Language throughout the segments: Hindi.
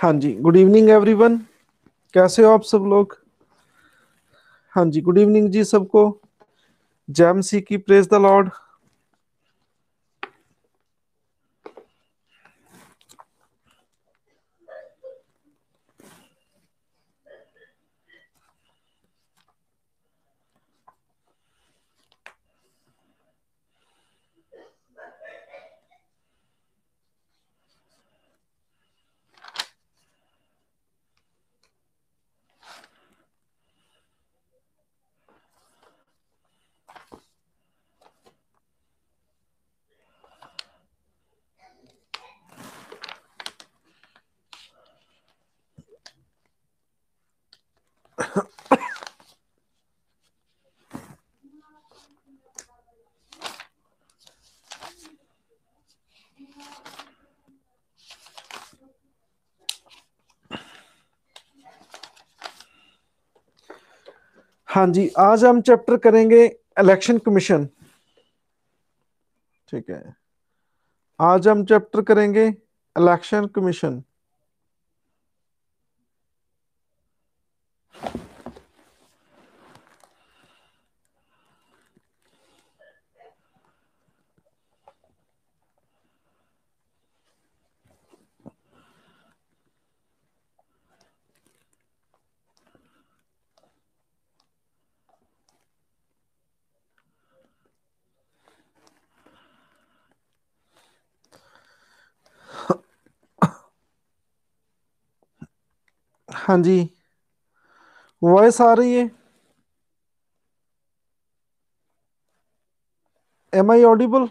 हाँ जी गुड इवनिंग एवरीवन कैसे हो आप सब लोग हाँ जी गुड इवनिंग जी सबको जैम सी की प्रेज द लॉर्ड हाँ जी आज हम चैप्टर करेंगे इलेक्शन कमीशन ठीक है आज हम चैप्टर करेंगे इलेक्शन कमीशन हाँ जी वॉइस आ रही है एम आई ऑडिबल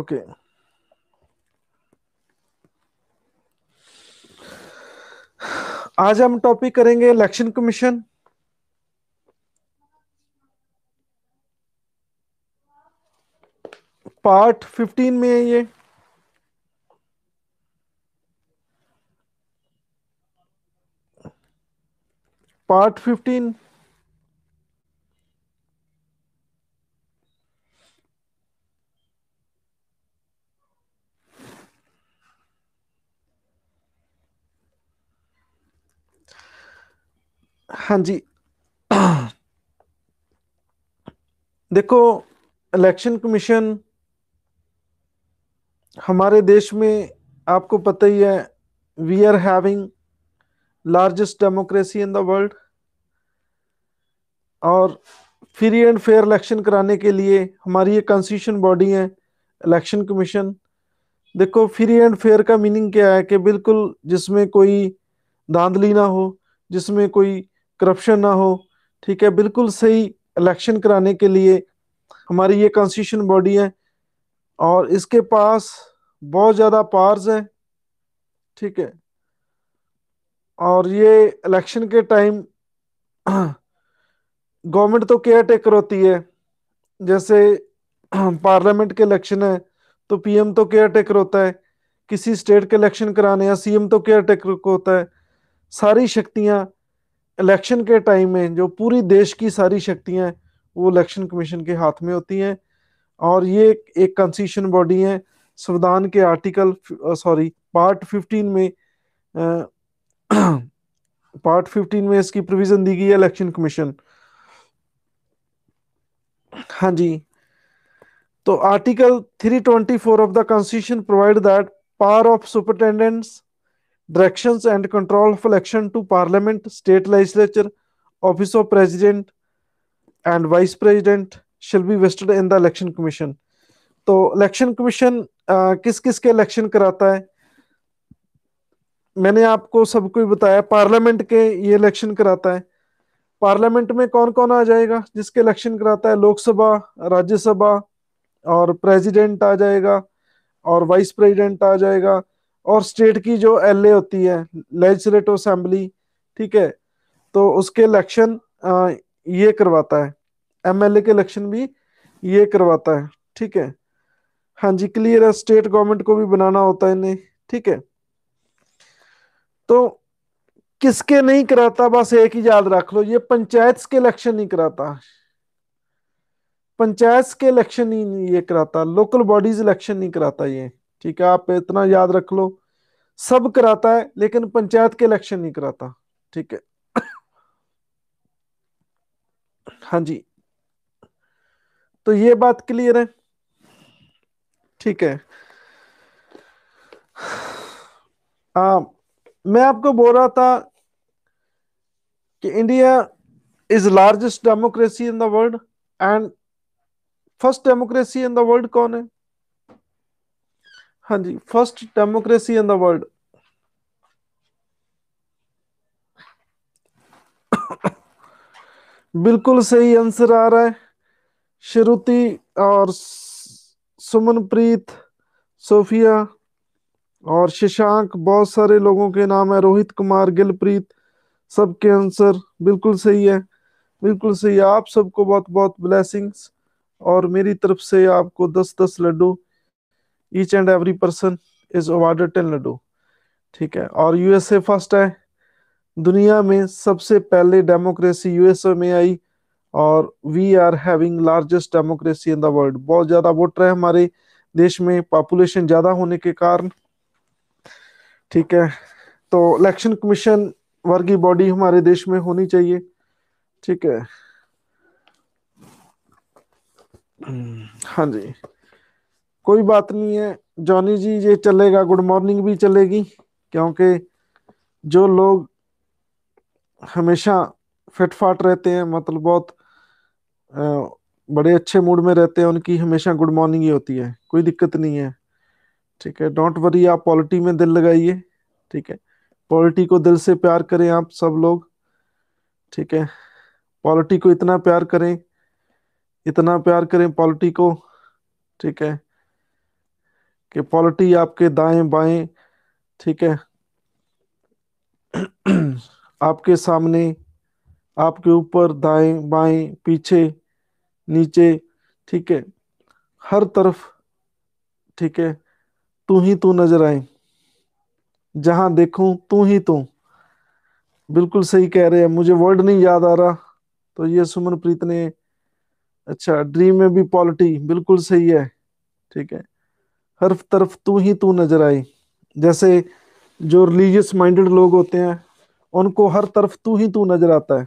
ओके आज हम टॉपिक करेंगे इलेक्शन कमीशन पार्ट 15 में है ये पार्ट फिफ्टीन हाँ जी देखो इलेक्शन कमीशन हमारे देश में आपको पता ही है we are having largest democracy in the world और फ्री एंड फेयर इलेक्शन कराने के लिए हमारी ये कॉन्स्टिट्यूशन बॉडी है इलेक्शन कमीशन देखो फ्री एंड फेयर का मीनिंग क्या है कि बिल्कुल जिसमें कोई धांधली ना हो जिसमें कोई करप्शन ना हो ठीक है बिल्कुल सही इलेक्शन कराने के लिए हमारी ये कॉन्स्टिट्यूशन बॉडी है और इसके पास बहुत ज़्यादा पार्स हैं ठीक है और ये इलेक्शन के टाइम गवर्नमेंट तो केयर टेकर होती है जैसे पार्लियामेंट के इलेक्शन है तो पीएम तो केयर टेकर होता है किसी स्टेट के इलेक्शन कराने या सीएम तो केयर टेकर को होता है सारी शक्तियां इलेक्शन के टाइम में जो पूरी देश की सारी शक्तियां वो इलेक्शन कमीशन के हाथ में होती हैं और ये एक कंस्टिट्यूशन बॉडी है संविधान के आर्टिकल सॉरी पार्ट 15 में आ, पार्ट 15 में इसकी प्रोविजन दी गई है इलेक्शन कमीशन हाँ जी तो article three twenty four of the constitution provide that power of superintendence direction and control of election to parliament state legislature office of president and vice president shall be vested in the election commission तो इलेक्शन कमीशन किस किस के इलेक्शन कराता है मैंने आपको सबको बताया पार्लियामेंट के ये इलेक्शन कराता है पार्लियामेंट में कौन कौन आ जाएगा जिसके इलेक्शन कराता है लोकसभा राज्यसभा और प्रेसिडेंट आ जाएगा और वाइस प्रेसिडेंट आ जाएगा और स्टेट की जो एल होती है लेजिस्लेटिव असेंबली ठीक है तो उसके इलेक्शन ये करवाता है एमएलए के इलेक्शन भी ये करवाता है ठीक है हाँ जी क्लियर है स्टेट गवर्नमेंट को भी बनाना होता है इन्हें ठीक है तो किसके नहीं कराता बस एक ही याद रख लो ये पंचायत के इलेक्शन नहीं कराता पंचायत के इलेक्शन ही ये कराता लोकल बॉडीज इलेक्शन नहीं कराता ये ठीक है आप इतना याद रख लो सब कराता है लेकिन पंचायत के इलेक्शन नहीं कराता ठीक है हाँ जी तो ये बात क्लियर है ठीक है आ, मैं आपको बोल रहा था कि India is largest democracy in the world and first democracy in the world कौन है हाँ जी first democracy in the world बिल्कुल सही आंसर आ रहा है श्रुति और सुमनप्रीत सोफिया और शशांक बहुत सारे लोगों के नाम है रोहित कुमार गिलप्रीत सबके आंसर बिल्कुल सही है बिल्कुल सही है आप सबको बहुत बहुत ब्लेसिंग्स और मेरी तरफ से आपको दस दस laddu each and every person is awarded ten laddu ठीक है और यूएसए फर्स्ट है दुनिया में सबसे पहले डेमोक्रेसी यूएसए में आई और we are having largest democracy in the world बहुत ज़्यादा वोटर है हमारे देश में पॉपुलेशन ज़्यादा होने के कारण ठीक है तो इलेक्शन कमीशन वर्गी बॉडी हमारे देश में होनी चाहिए ठीक है हाँ जी कोई बात नहीं है जॉनी जी ये चलेगा गुड मॉर्निंग भी चलेगी क्योंकि जो लोग हमेशा फिट फाट रहते हैं मतलब बहुत बड़े अच्छे मूड में रहते हैं उनकी हमेशा गुड मॉर्निंग ही होती है कोई दिक्कत नहीं है ठीक है डोंट वरी आप पॉलिटी में दिल लगाइए ठीक है पॉलिटी को दिल से प्यार करें आप सब लोग ठीक है पॉलिटी को इतना प्यार करें इतना प्यार करें पॉलिटी को ठीक है कि पॉलिटी आपके दाएं बाएं ठीक है आपके सामने आपके ऊपर दाएं बाएं पीछे नीचे ठीक है हर तरफ ठीक है तू ही तू नजर आए जहां देखू तू ही तू बिल्कुल सही कह रहे हैं मुझे वर्ड नहीं याद आ रहा तो ये सुमन प्रीत ने अच्छा ड्रीम में भी पॉलिटी बिल्कुल सही है ठीक है हर तरफ तू ही तू नजर आई जैसे जो रिलीजियस माइंडेड लोग होते हैं उनको हर तरफ तू ही तू नजर आता है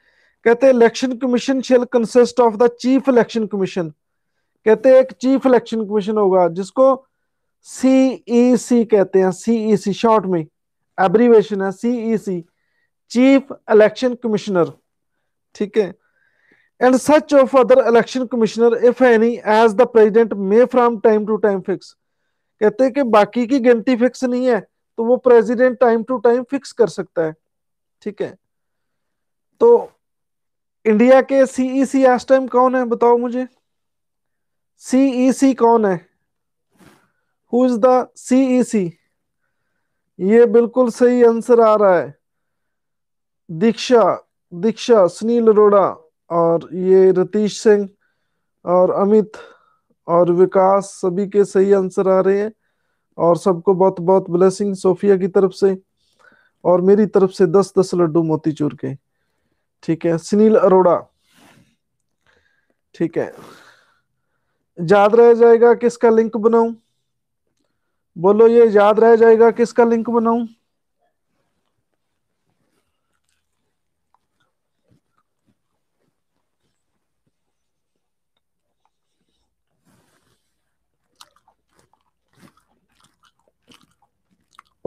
कहते election commission shall consist of the chief election commission कहते एक चीफ इलेक्शन कमीशन होगा जिसको सीईसी e कहते हैं सीईसी शॉर्ट e में एब्रीवेशन है सीईसी चीफ इलेक्शन कमिश्नर ठीक है and such of other election commissioner if any as the president may from time to time fix कहते हैं कि बाकी की गिनती फिक्स नहीं है तो वो president time to time fix कर सकता है ठीक है तो इंडिया के सीईसी e आज टाइम कौन है बताओ मुझे सीईसी e कौन है हु इज द सीईसी ये बिल्कुल सही आंसर आ रहा है दीक्षा दीक्षा सुनील अरोड़ा और ये रतीश सिंह और अमित और विकास सभी के सही आंसर आ रहे हैं और सबको बहुत बहुत ब्लेसिंग सोफिया की तरफ से और मेरी तरफ से दस दस लड्डू मोतीचूर के ठीक है सुनील अरोड़ा ठीक है याद रह जाएगा किसका लिंक बनाऊं बोलो ये याद रह जाएगा किसका लिंक बनाऊं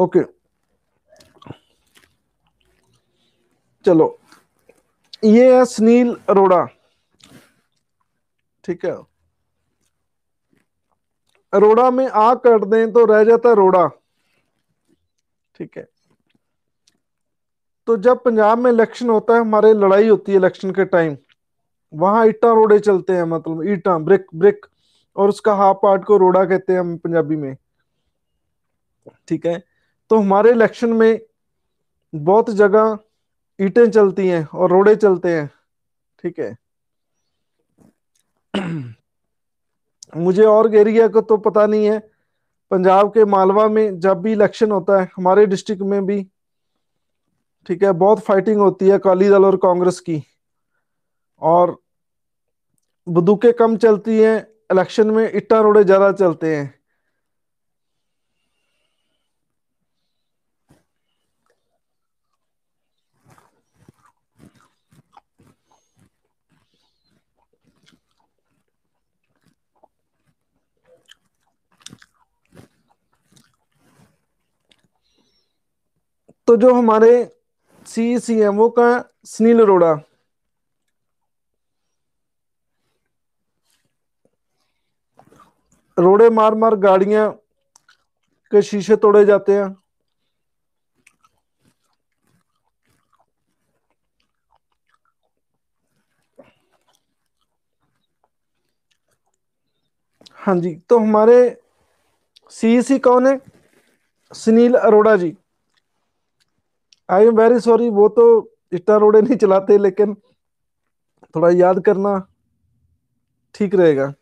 ओके okay. चलो ये है सुनील अरोड़ा ठीक है अरोड़ा में आ कर दें तो रह जाता है रोड़ा ठीक है तो जब पंजाब में इलेक्शन होता है हमारे लड़ाई होती है इलेक्शन के टाइम वहां ईटा रोड़े चलते हैं मतलब ईटा ब्रिक ब्रिक और उसका हाफ पार्ट को रोड़ा कहते हैं हम पंजाबी में ठीक है तो हमारे इलेक्शन में बहुत जगह ईटें चलती हैं और रोड़े चलते हैं ठीक है मुझे और एरिया को तो पता नहीं है पंजाब के मालवा में जब भी इलेक्शन होता है हमारे डिस्ट्रिक्ट में भी ठीक है बहुत फाइटिंग होती है अकाली दल और कांग्रेस की और बंदूकें कम चलती हैं इलेक्शन में इट्टा रोड़े ज्यादा चलते हैं तो जो हमारे सी सी एम ओ का सुनील अरोड़ा रोड़े मार मार गाड़िया के शीशे तोड़े जाते हैं हाँ जी तो हमारे सीईसी e कौन है Sunil Arora ji I am very sorry वो तो इट्टा रोडे नहीं चलाते लेकिन थोड़ा याद करना ठीक रहेगा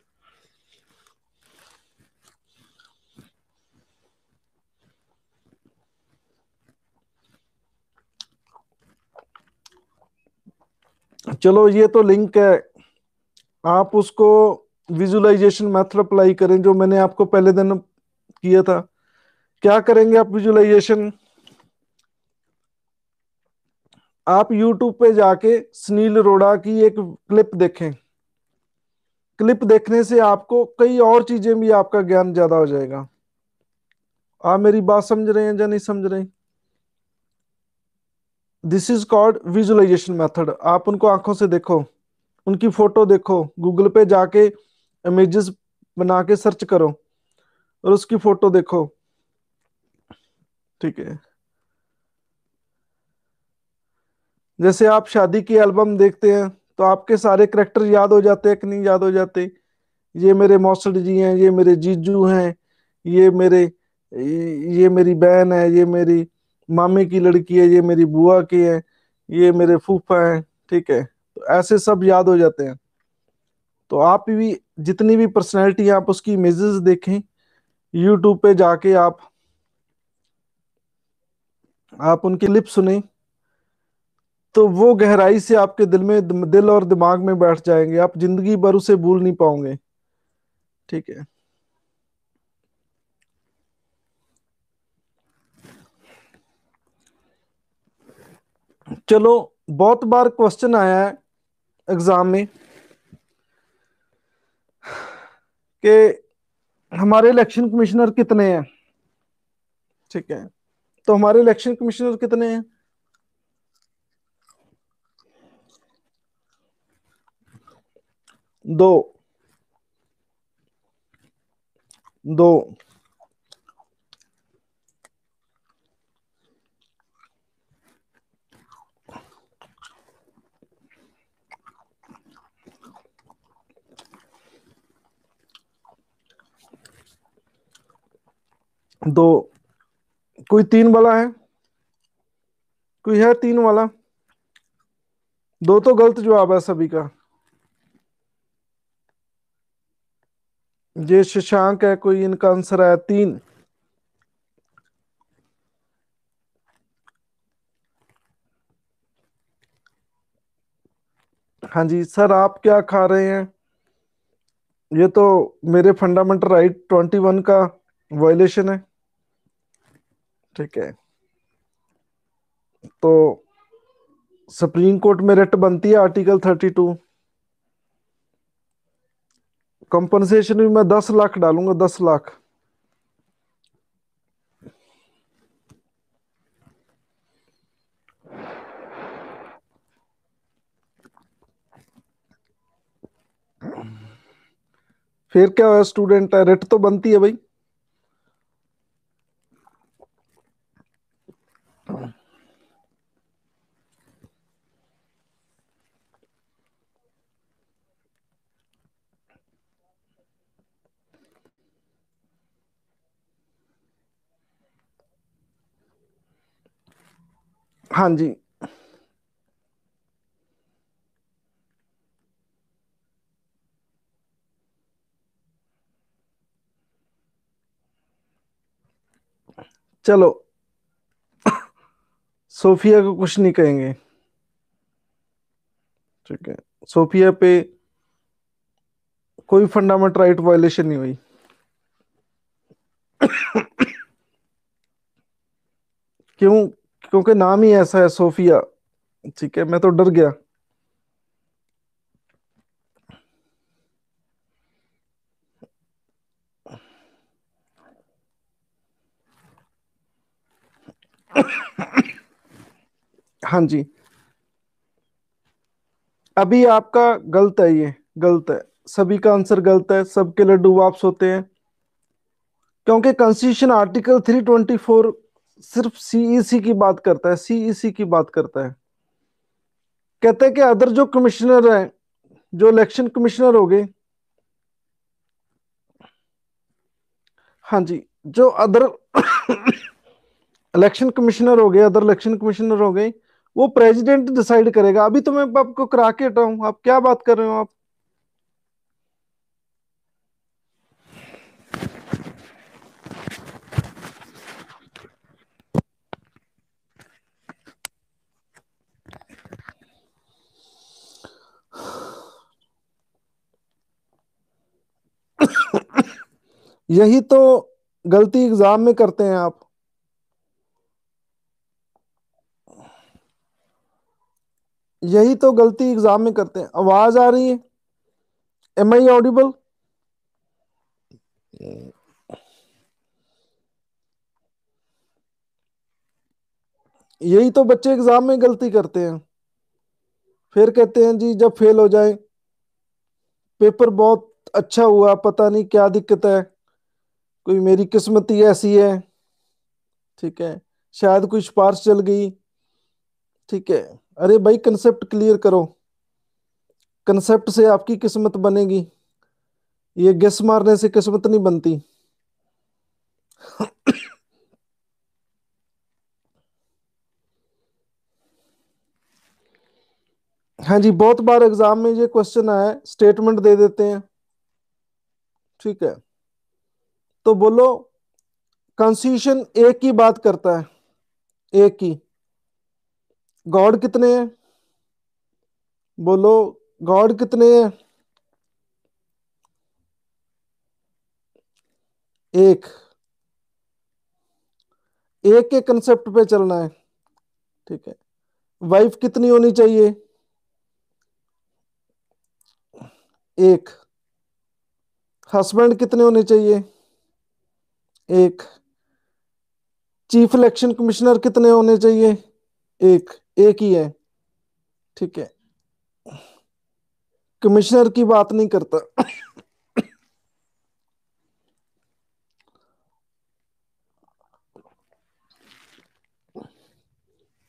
चलो ये तो लिंक है आप उसको विजुलाइजेशन मेथड अप्लाई करें जो मैंने आपको पहले दिन किया था क्या करेंगे आप विजुलाइजेशन आप YouTube पे जाके सुनील अरोड़ा की एक क्लिप देखें क्लिप देखने से आपको कई और चीजें भी आपका ज्ञान ज्यादा हो जाएगा आप मेरी बात समझ रहे हैं या नहीं समझ रहे this is called visualization method आप उनको आंखों से देखो उनकी फोटो देखो गूगल पे जाके इमेजेस बना के सर्च करो और उसकी फोटो देखो ठीक है जैसे आप शादी की एल्बम देखते हैं तो आपके सारे करेक्टर याद हो जाते हैं कि नहीं याद हो जाते ये मेरे मौसड़ जी हैं ये मेरे जीजू हैं ये मेरे ये मेरी बहन है ये मेरी मामी की लड़की है ये मेरी बुआ की है ये मेरे फूफा हैं ठीक है तो ऐसे सब याद हो जाते हैं तो आप भी जितनी भी पर्सनैलिटी आप उसकी इमेजेस देखें यूट्यूब पे जाके आप आप उनकी लिप सुने तो वो गहराई से आपके दिल में दिल और दिमाग में बैठ जाएंगे आप जिंदगी भर उसे भूल नहीं पाओगे ठीक है चलो बहुत बार क्वेश्चन आया है एग्जाम में कि हमारे इलेक्शन कमिश्नर कितने हैं ठीक है तो हमारे इलेक्शन कमिश्नर कितने हैं दो दो दो कोई तीन वाला है कोई है तीन वाला दो तो गलत जवाब है सभी का ये शशांक है कोई इनका आंसर आया तीन हाँ जी सर आप क्या खा रहे हैं ये तो मेरे फंडामेंटल राइट ट्वेंटी वन का वायलेशन है ठीक है तो सुप्रीम कोर्ट में रिट बनती है आर्टिकल थर्टी टू कंपनसेशन भी मैं दस लाख डालूंगा दस लाख फिर क्या हुआ स्टूडेंट है रेट तो बनती है भाई हाँ जी चलो सोफिया को कुछ नहीं कहेंगे ठीक है सोफिया पे कोई फंडामेंट राइट वायलेशन नहीं हुई क्यों क्योंकि नाम ही ऐसा है सोफिया ठीक है मैं तो डर गया हाँ जी अभी आपका गलत है ये गलत है सभी का आंसर गलत है सबके लड्डू वापस होते हैं क्योंकि कॉन्स्टिट्यूशन आर्टिकल 324 सिर्फ सीईसी e की बात करता है सीईसी e की बात करता है कहते हैं कि अदर जो कमिश्नर है जो इलेक्शन कमिश्नर हो गए हाँ जी जो अदर इलेक्शन कमिश्नर हो गए अदर इलेक्शन कमिश्नर हो गए वो प्रेसिडेंट डिसाइड करेगा अभी तो मैं आपको करा के हटाऊं आप क्या बात कर रहे हो आप यही तो गलती एग्जाम में करते हैं आप यही तो गलती एग्जाम में करते हैं आवाज आ रही है एम आई ऑडिबल यही तो बच्चे एग्जाम में गलती करते हैं फिर कहते हैं जी जब फेल हो जाए पेपर बहुत अच्छा हुआ पता नहीं क्या दिक्कत है कोई मेरी किस्मत ही ऐसी है ठीक है शायद कोई सिफारिश चल गई ठीक है अरे भाई कंसेप्ट क्लियर करो कंसेप्ट से आपकी किस्मत बनेगी ये गेस मारने से किस्मत नहीं बनती हाँ जी बहुत बार एग्जाम में ये क्वेश्चन आया स्टेटमेंट दे देते हैं ठीक है तो बोलो कंस्टिट्यूशन एक की बात करता है एक की गॉड कितने हैं बोलो गॉड कितने हैं एक एक के कंसेप्ट पे चलना है ठीक है वाइफ कितनी होनी चाहिए एक हस्बैंड कितने होने चाहिए एक चीफ इलेक्शन कमिश्नर कितने होने चाहिए एक एक ही है ठीक है कमिश्नर की बात नहीं करता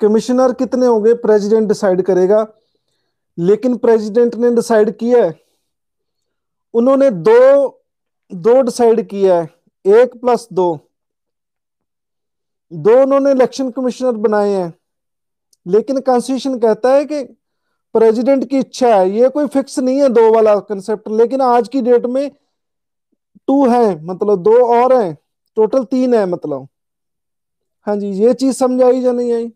कमिश्नर कितने होंगे प्रेसिडेंट डिसाइड करेगा लेकिन प्रेसिडेंट ने डिसाइड किया है उन्होंने दो दो डिसाइड किया है एक प्लस दो दो उन्होंने इलेक्शन कमिश्नर बनाए हैं लेकिन कॉन्स्टिट्यूशन कहता है कि प्रेसिडेंट की इच्छा है ये कोई फिक्स नहीं है दो वाला कंसेप्ट लेकिन आज की डेट में टू है मतलब दो और हैं टोटल तीन है मतलब हाँ जी ये चीज समझ आई या नहीं आई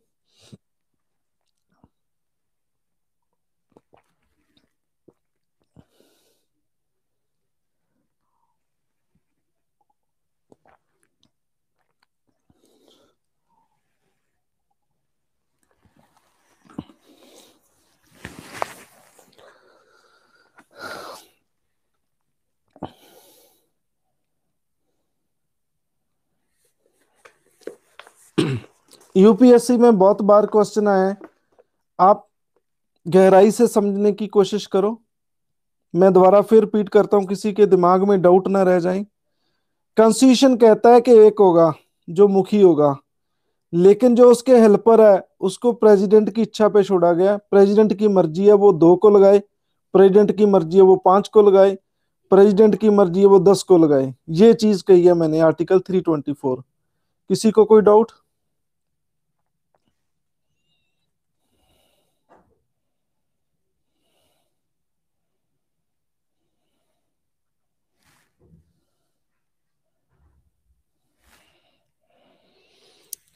यूपीएससी में बहुत बार क्वेश्चन आए आप गहराई से समझने की कोशिश करो मैं दोबारा फिर रिपीट करता हूं किसी के दिमाग में डाउट ना रह जाए कंस्टिट्यूशन कहता है कि एक होगा जो मुखी होगा लेकिन जो उसके हेल्पर है उसको प्रेसिडेंट की इच्छा पे छोड़ा गया प्रेसिडेंट की मर्जी है वो दो को लगाए प्रेसिडेंट की मर्जी है वो पांच को लगाए प्रेसिडेंट की मर्जी है वो दस को लगाए ये चीज कही है मैंने आर्टिकल थ्री ट्वेंटी फोर किसी को कोई डाउट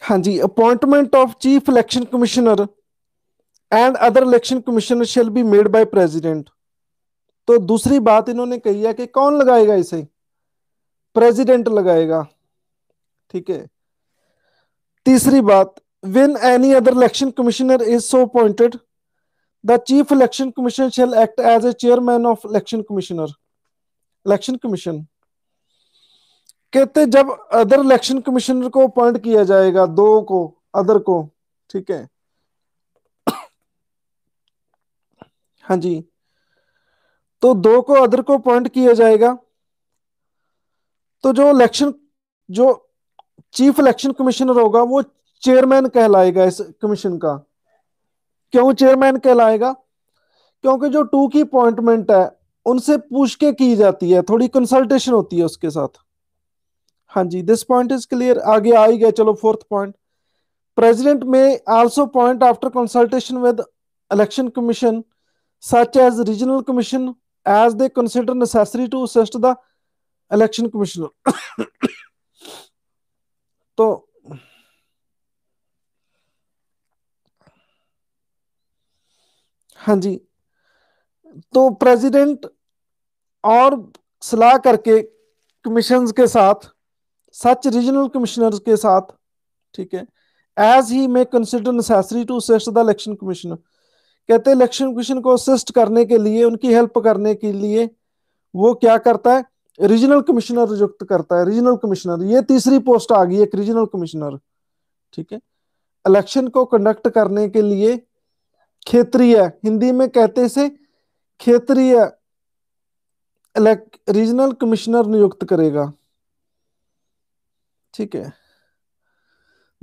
हाँ जी appointment of chief election commissioner and other election commissioner shall be made by president तो दूसरी बात इन्होंने कही है कि कौन लगाएगा इसे प्रेसिडेंट लगाएगा ठीक है तीसरी बात when any other election commissioner is so appointed the chief election commissioner shall act as a chairman of election commissioner election commission कहते जब अदर इलेक्शन कमिश्नर को अपॉइंट किया जाएगा दो को अदर को ठीक है हाँ जी तो दो को अदर को अपॉइंट किया जाएगा तो जो इलेक्शन जो चीफ इलेक्शन कमिश्नर होगा वो चेयरमैन कहलाएगा इस कमीशन का क्यों चेयरमैन कहलाएगा क्योंकि जो टू की अपॉइंटमेंट है उनसे पूछ के की जाती है थोड़ी कंसल्टेशन होती है उसके साथ हाँ जी दिस पॉइंट इज क्लियर आगे आ ही गया चलो फोर्थ पॉइंट प्रेसिडेंट में also point after consultation with election commission such as regional commission as they consider necessary to assist the election commissioner तो हाँ जी तो प्रेसिडेंट और सलाह करके कमीशन के साथ सच रीजनल कमिश्नर के साथ ठीक है एज ही may consider necessary to assist the election commission कहते इलेक्शन कमीशन को असिस्ट करने के लिए उनकी हेल्प करने के लिए वो क्या करता है रीजनल कमिश्नर नियुक्त करता है रीजनल कमिश्नर ये तीसरी पोस्ट आ गई एक रीजनल कमिश्नर ठीक है इलेक्शन को कंडक्ट करने के लिए क्षेत्रीय हिंदी में कहते से क्षेत्रीय रीजनल कमिश्नर नियुक्त करेगा ठीक है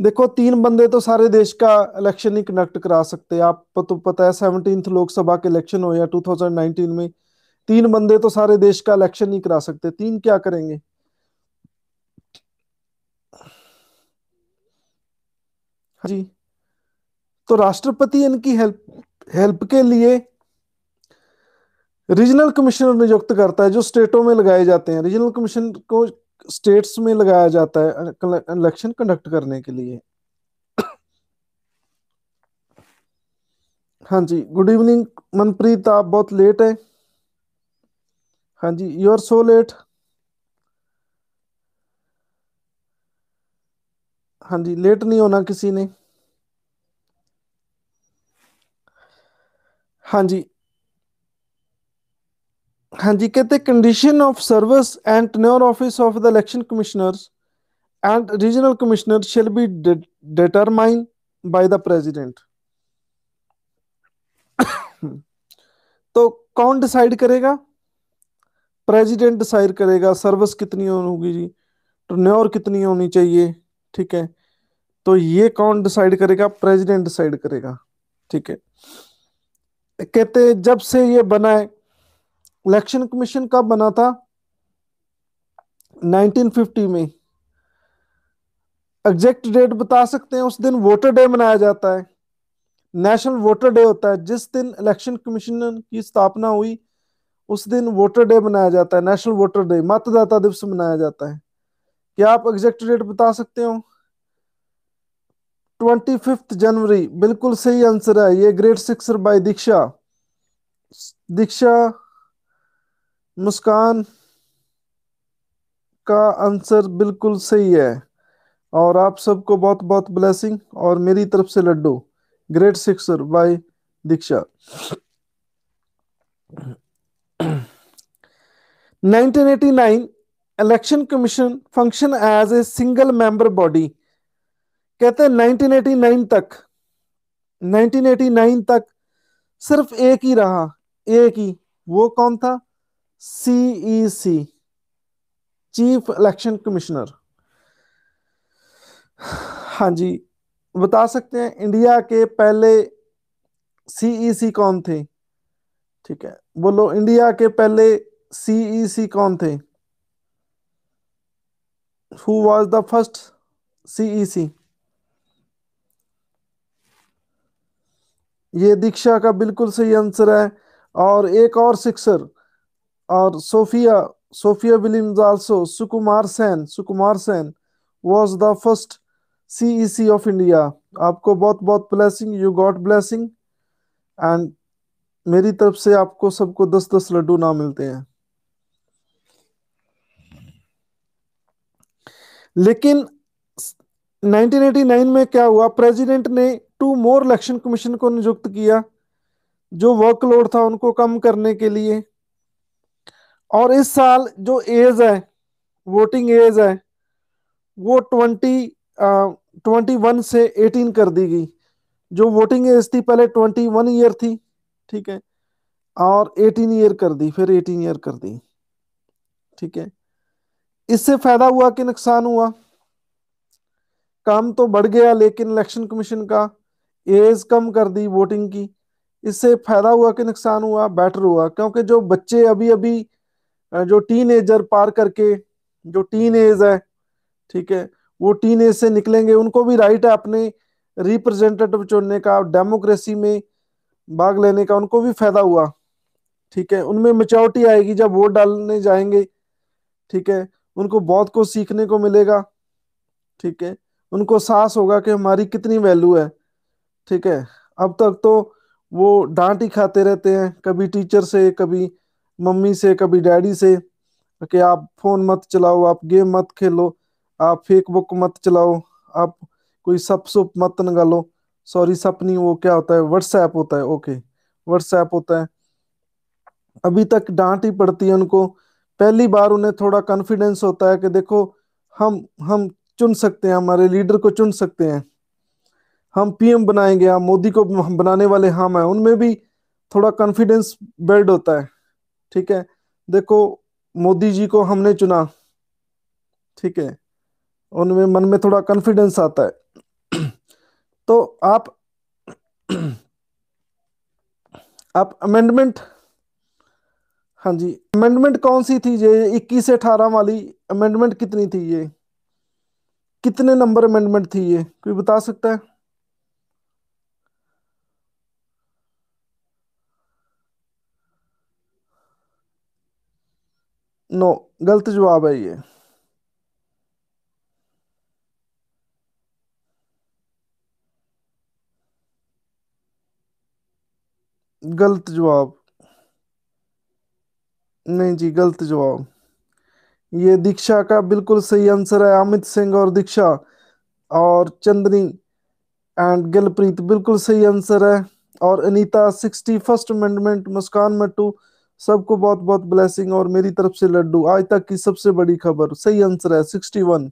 देखो तीन बंदे तो सारे देश का इलेक्शन ही कंडक्ट करा सकते हैं आप तो पता है सेवनटीन लोकसभा के इलेक्शन हो या 2019 में तीन बंदे तो सारे देश का इलेक्शन नहीं करा सकते तीन क्या करेंगे हाँ जी तो राष्ट्रपति इनकी हेल्प हेल्प के लिए रीजनल कमिश्नर नियुक्त करता है जो स्टेटों में लगाए जाते हैं रीजनल कमीशन को स्टेट्स में लगाया जाता है इलेक्शन कंडक्ट करने के लिए हाँ जी गुड इवनिंग मनप्रीत आप बहुत लेट हैं हाँ जी यू आर सो लेट हाँ जी लेट नहीं होना किसी ने हाँ जी हाँ जी कहते condition of service and tenure office of the election commissioners and regional commissioner shall be determine by the president तो कौन डिसाइड करेगा प्रेसिडेंट डिसाइड करेगा सर्विस कितनी होगी जी टर्नओवर कितनी होनी चाहिए ठीक है तो ये कौन डिसाइड करेगा प्रेसिडेंट डिसाइड करेगा ठीक है कहते जब से ये बना है इलेक्शन कमीशन कब बना था 1950 में एग्जैक्ट डेट बता सकते हैं उस दिन वोटर डे मनाया जाता है नेशनल वोटर डे होता है जिस दिन इलेक्शन कमीशन की स्थापना हुई उस दिन वोटर डे मनाया जाता है नेशनल वोटर डे मतदाता दिवस मनाया जाता है क्या आप एग्जैक्ट डेट बता सकते हो ट्वेंटी फिफ्थ जनवरी बिल्कुल सही आंसर है ये great six by Diksha Diksha Muskan का आंसर बिल्कुल सही है और आप सबको बहुत बहुत ब्लेसिंग और मेरी तरफ से laddu great sixer by Diksha 1989 election commission function as a single member body कहते हैं 1989 तक 1989 तक सिर्फ एक ही रहा एक ही वो कौन था सीईसी चीफ इलेक्शन कमिश्नर हाँ जी बता सकते हैं इंडिया के पहले CEC e कौन थे ठीक है बोलो इंडिया के पहले CEC e कौन थे who was the first CEC? ये दीक्षा का बिल्कुल सही आंसर है और एक और sixer or Sophia, Sophia Williams also, Sukumar Sen, Sukumar Sen was the first CEC of India. आपको बहुत बहुत blessing, you got blessing and मेरी तरफ से आपको सबको दस दस लड्डू ना मिलते हैं लेकिन 1989 में क्या हुआ प्रेसिडेंट ने टू मोर इलेक्शन कमीशन को नियुक्त किया जो वर्कलोड था उनको कम करने के लिए और इस साल जो एज है वोटिंग एज है वो ट्वेंटी ट्वेंटी वन से एटीन कर दी गई जो वोटिंग एज थी पहले ट्वेंटी वन ईयर थी ठीक है और एटीन ईयर कर दी फिर एटीन ईयर कर दी ठीक है इससे फायदा हुआ कि नुकसान हुआ काम तो बढ़ गया लेकिन इलेक्शन कमीशन का एज कम कर दी वोटिंग की इससे फायदा हुआ कि नुकसान हुआ बेटर हुआ क्योंकि जो बच्चे अभी अभी जो टीन एजर पार करके जो टीन एज है ठीक है वो टीन एज से निकलेंगे उनको भी राइट है अपने रिप्रेजेंटेटिव चुनने का डेमोक्रेसी में भाग लेने का उनको भी फायदा हुआ ठीक है उनमें मेचोरिटी आएगी जब वोट डालने जाएंगे ठीक है उनको बहुत कुछ सीखने को मिलेगा ठीक है उनको सास होगा कि हमारी कितनी वैल्यू है ठीक है अब तक तो वो डांट ही खाते रहते हैं कभी टीचर से कभी मम्मी से कभी डैडी से कि आप फोन मत चलाओ आप गेम मत खेलो आप फेकबुक मत चलाओ आप कोई सप सुप मत न सॉरी सप नहीं वो क्या होता है व्हाट्सएप होता है ओके व्हाट्सएप होता है अभी तक डांट ही पड़ती है उनको पहली बार उन्हें थोड़ा कॉन्फिडेंस होता है कि देखो हम हम चुन सकते हैं हमारे लीडर को चुन सकते हैं हम पीएम बनाएंगे हम मोदी को बनाने वाले हम हैं उनमें भी थोड़ा कॉन्फिडेंस बिल्ड होता है ठीक है देखो मोदी जी को हमने चुना ठीक है उनमें मन में थोड़ा कॉन्फिडेंस आता है तो आप आप अमेंडमेंट हाँ जी अमेंडमेंट कौन सी थी ये इक्कीस से अठारह वाली अमेंडमेंट कितनी थी ये कितने नंबर अमेंडमेंट थी ये कोई बता सकता है नो गलत जवाब है ये गलत जवाब नहीं जी गलत जवाब ये दीक्षा का बिल्कुल सही आंसर है अमित सिंह और दीक्षा और चंदनी एंड गिलप्रीत बिल्कुल सही आंसर है और Anita sixty first amendment Muskan Mattu सबको बहुत बहुत ब्लेसिंग और मेरी तरफ से लड्डू आज तक की सबसे बड़ी खबर सही आंसर है सिक्सटी वन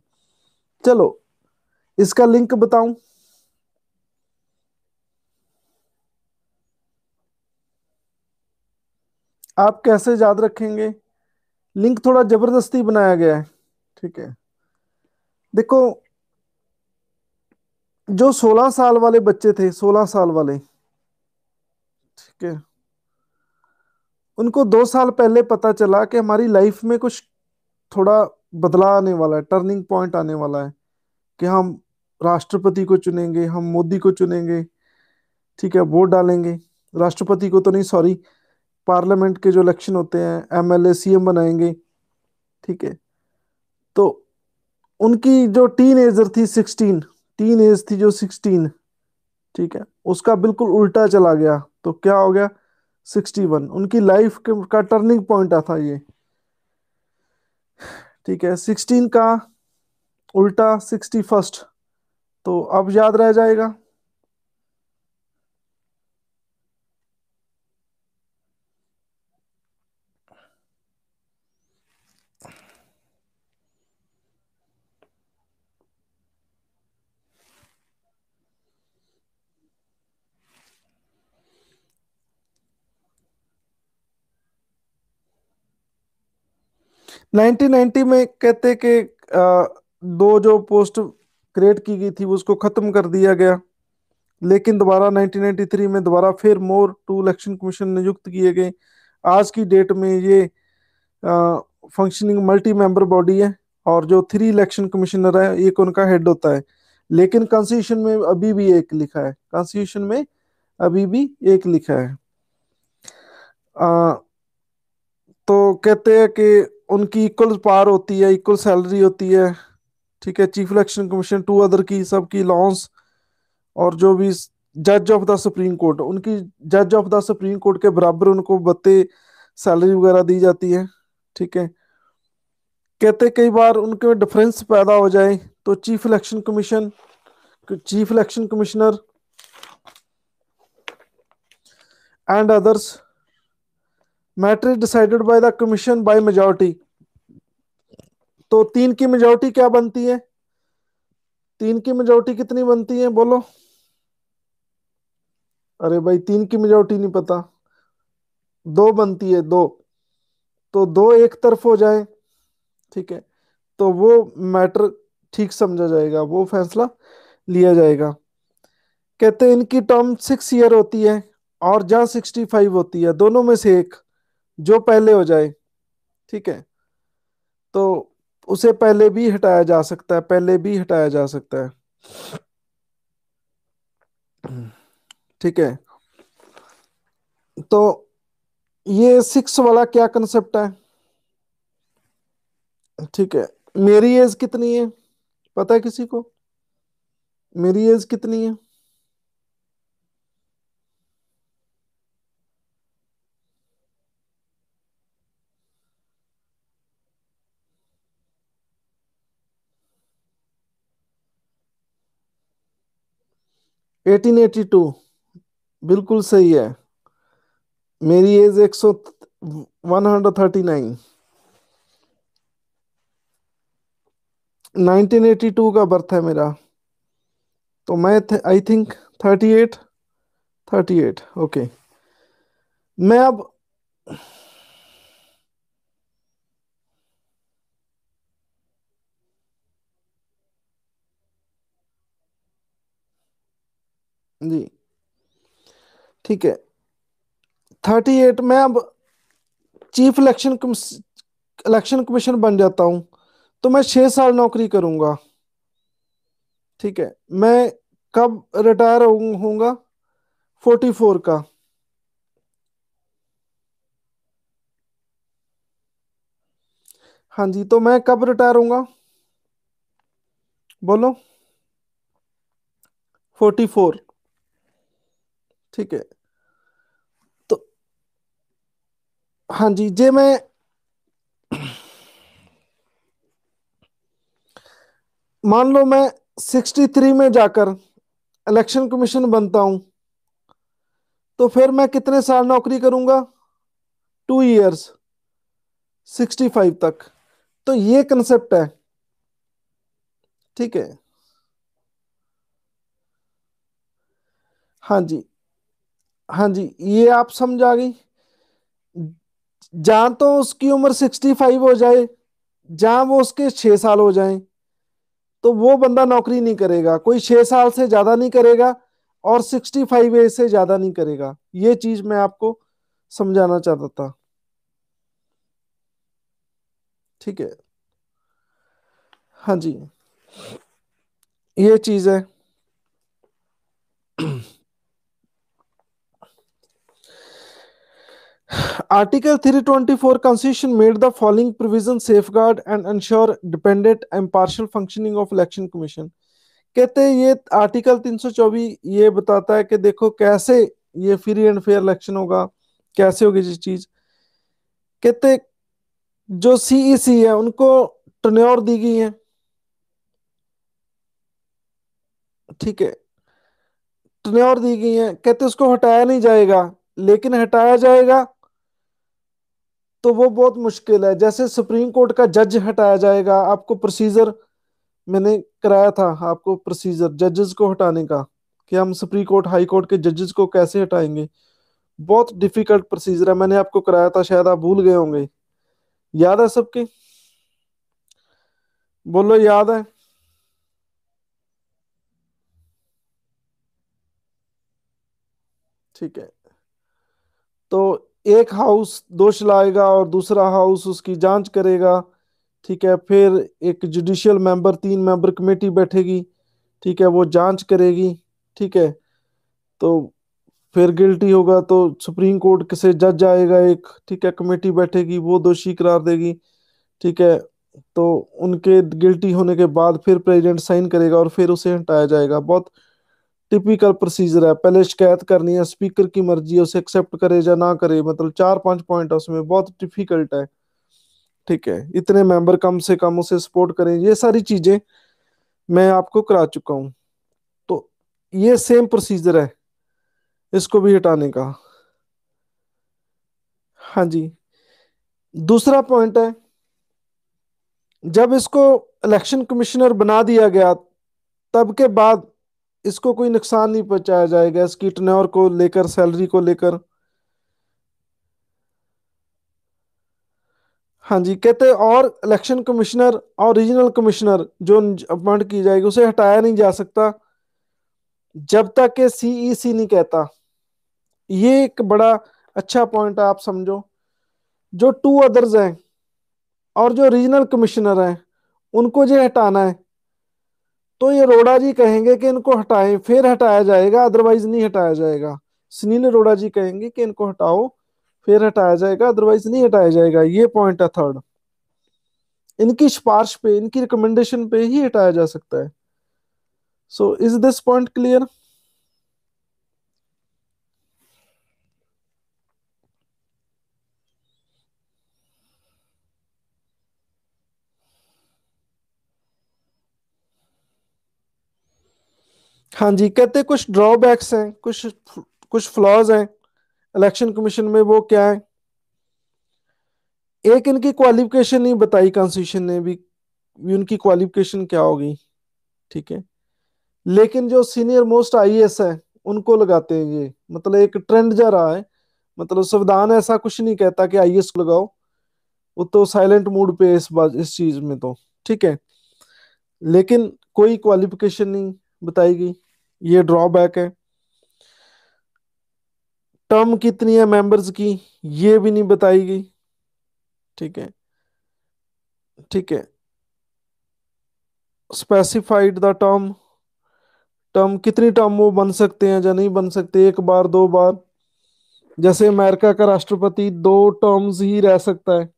चलो इसका लिंक बताऊं आप कैसे याद रखेंगे लिंक थोड़ा जबरदस्ती बनाया गया है ठीक है देखो जो 16 साल वाले बच्चे थे 16 साल वाले ठीक है उनको दो साल पहले पता चला कि हमारी लाइफ में कुछ थोड़ा बदलाव आने वाला है टर्निंग पॉइंट आने वाला है कि हम राष्ट्रपति को चुनेंगे हम मोदी को चुनेंगे ठीक है वोट डालेंगे राष्ट्रपति को तो नहीं सॉरी पार्लियामेंट के जो इलेक्शन होते हैं M L A C M बनाएंगे ठीक है तो उनकी जो टीन एजर थी सिक्सटीन टीन एज थी जो सिक्सटीन ठीक है उसका बिल्कुल उल्टा चला गया तो क्या हो गया 61 उनकी लाइफ का टर्निंग पॉइंट था ये ठीक है 16 का उल्टा सिक्सटी फर्स्ट तो अब याद रह जाएगा 1990 में कहते आ, दो जो पोस्ट क्रिएट की गई थी उसको ख़त्म कर दिया गया लेकिन दोबारा 1993 में दोबारा फिर मोर टू इलेक्शन कमीशन नियुक्त किए गए आज की डेट में ये फंक्शनिंग मल्टी मेंबर बॉडी है और जो थ्री इलेक्शन कमिश्नर है एक उनका हेड होता है लेकिन कॉन्स्टिट्यूशन में अभी भी एक लिखा है कॉन्स्टिट्यूशन में अभी भी एक लिखा है आ, तो कहते हैं कि उनकी इक्वल पावर होती है इक्वल सैलरी होती है ठीक है chief election commission two other की सबकी लॉन्स और जो भी जज ऑफ द सुप्रीम कोर्ट उनकी जज ऑफ द सुप्रीम कोर्ट के बराबर उनको बत्ते सैलरी वगैरह दी जाती है ठीक है कहते कई बार उनके में डिफरेंस पैदा हो जाए तो chief election commission chief election commissioner and others matter is decided by the commission by majority तो तीन की मेजोरिटी क्या बनती है तीन की मेजोरिटी कितनी बनती है बोलो अरे भाई तीन की मेजोरिटी नहीं पता दो बनती है दो तो दो एक तरफ हो जाए ठीक है तो वो मैटर ठीक समझा जाएगा वो फैसला लिया जाएगा कहते हैं इनकी टर्म सिक्स ईयर होती है और जहाँ सिक्सटी फाइव होती है दोनों में से एक जो पहले हो जाए ठीक है तो उसे पहले भी हटाया जा सकता है पहले भी हटाया जा सकता है ठीक है तो ये सिक्स वाला क्या कंसेप्ट है ठीक है मेरी एज कितनी है पता है किसी को मेरी एज कितनी है 1882 बिल्कुल सही है मेरी एज एक सौ one hundred thirty nine nineteen eighty two का बर्थ है मेरा तो मैं I think thirty eight thirty eight okay मैं अब जी ठीक है थर्टी एट में अब चीफ इलेक्शन इलेक्शन कमीशन बन जाता हूं तो मैं छह साल नौकरी करूंगा ठीक है मैं कब रिटायर होऊंगा फोर्टी फोर का हाँ जी तो मैं कब रिटायर होऊंगा बोलो फोर्टी फोर ठीक तो हाँ जी जे मैं मान लो मैं 63 में जाकर इलेक्शन कमीशन बनता हूं तो फिर मैं कितने साल नौकरी करूंगा टू इयर्स 65 तक तो ये कंसेप्ट है ठीक है हाँ जी हाँ जी ये आप समझ आ गई जहां तो उसकी उम्र सिक्सटी फाइव हो जाए जहां वो उसके छह साल हो जाए तो वो बंदा नौकरी नहीं करेगा कोई छह साल से ज्यादा नहीं करेगा और सिक्सटी फाइव एज से ज्यादा नहीं करेगा ये चीज मैं आपको समझाना चाहता था ठीक है हाँ जी ये चीज है Article 324 Constitution made the following provision safeguard and ensure dependent and partial functioning of election commission. कहते हैं ये आर्टिकल 324 ये बताता है कि देखो कैसे ये फ्री एंड फेयर इलेक्शन होगा कैसे होगी ये चीज कहते जो सीईसी है उनको टर्न्योर दी गई है ठीक है टर्न्योर दी गई है कहते उसको हटाया नहीं जाएगा लेकिन हटाया जाएगा तो वो बहुत मुश्किल है जैसे सुप्रीम कोर्ट का जज हटाया जाएगा आपको प्रोसीजर मैंने कराया था आपको प्रोसीजर जजेस को हटाने का कि हम सुप्रीम कोर्ट हाई कोर्ट के जजेस को कैसे हटाएंगे बहुत डिफिकल्ट प्रोसीजर है मैंने आपको कराया था शायद आप भूल गए होंगे याद है सबके बोलो याद है ठीक है तो एक हाउस दोष लाएगा और दूसरा हाउस उसकी जांच करेगा ठीक है फिर एक जुडिशियल मेंबर तीन मेंबर कमेटी बैठेगी ठीक है वो जांच करेगी ठीक है तो फिर गिल्टी होगा तो सुप्रीम कोर्ट से जज आएगा एक ठीक है कमेटी बैठेगी वो दोषी करार देगी ठीक है तो उनके गिल्टी होने के बाद फिर प्रेसिडेंट साइन करेगा और फिर उसे हटाया जाएगा बहुत टिपिकल प्रोसीजर है पहले शिकायत करनी है स्पीकर की मर्जी है उसे एक्सेप्ट करे या ना करे मतलब चार पांच पॉइंट है उसमें बहुत डिफिकल्ट है ठीक है इतने मेंबर कम से कम उसे सपोर्ट करें ये सारी चीजें मैं आपको करा चुका हूं तो ये सेम प्रोसीजर है इसको भी हटाने का हाँ जी दूसरा पॉइंट है जब इसको इलेक्शन कमिश्नर बना दिया गया तब के बाद इसको कोई नुकसान नहीं पहुंचाया जाएगा इस किटनर को लेकर सैलरी को लेकर हाँ जी कहते और इलेक्शन कमिश्नर और रीजनल कमिश्नर जो अपॉइंट की जाएगी उसे हटाया नहीं जा सकता जब तक के सीईसी e नहीं कहता ये एक बड़ा अच्छा पॉइंट है आप समझो जो टू अदर्स हैं और जो रीजनल कमिश्नर हैं उनको जो हटाना है तो ये रोड़ा जी कहेंगे कि इनको हटाएं फिर हटाया जाएगा अदरवाइज नहीं हटाया जाएगा सुनील अरोड़ा जी कहेंगे कि इनको हटाओ फिर हटाया जाएगा अदरवाइज नहीं हटाया जाएगा ये पॉइंट है थर्ड इनकी सिफारिश पे इनकी रिकमेंडेशन पे ही हटाया जा सकता है so is this point clear हाँ जी कहते कुछ ड्रॉबैक्स हैं कुछ कुछ फ्लॉज हैं इलेक्शन कमीशन में वो क्या है एक इनकी क्वालिफिकेशन नहीं बताई कॉन्स्टिट्यूशन ने भी, उनकी क्वालिफिकेशन क्या होगी ठीक है लेकिन जो सीनियर मोस्ट आईएएस है उनको लगाते हैं ये मतलब एक ट्रेंड जा रहा है मतलब संविधान ऐसा कुछ नहीं कहता कि एस को लगाओ वो तो साइलेंट मूड पे इस बात इस चीज में तो ठीक है लेकिन कोई क्वालिफिकेशन नहीं बताई गई ये ड्रॉबैक है टर्म कितनी है मेंबर्स की ये भी नहीं बताई गई ठीक है ठीक है स्पेसिफाइड द टर्म टर्म कितनी टर्म वो बन सकते हैं या नहीं बन सकते एक बार दो बार जैसे अमेरिका का राष्ट्रपति दो टर्म्स ही रह सकता है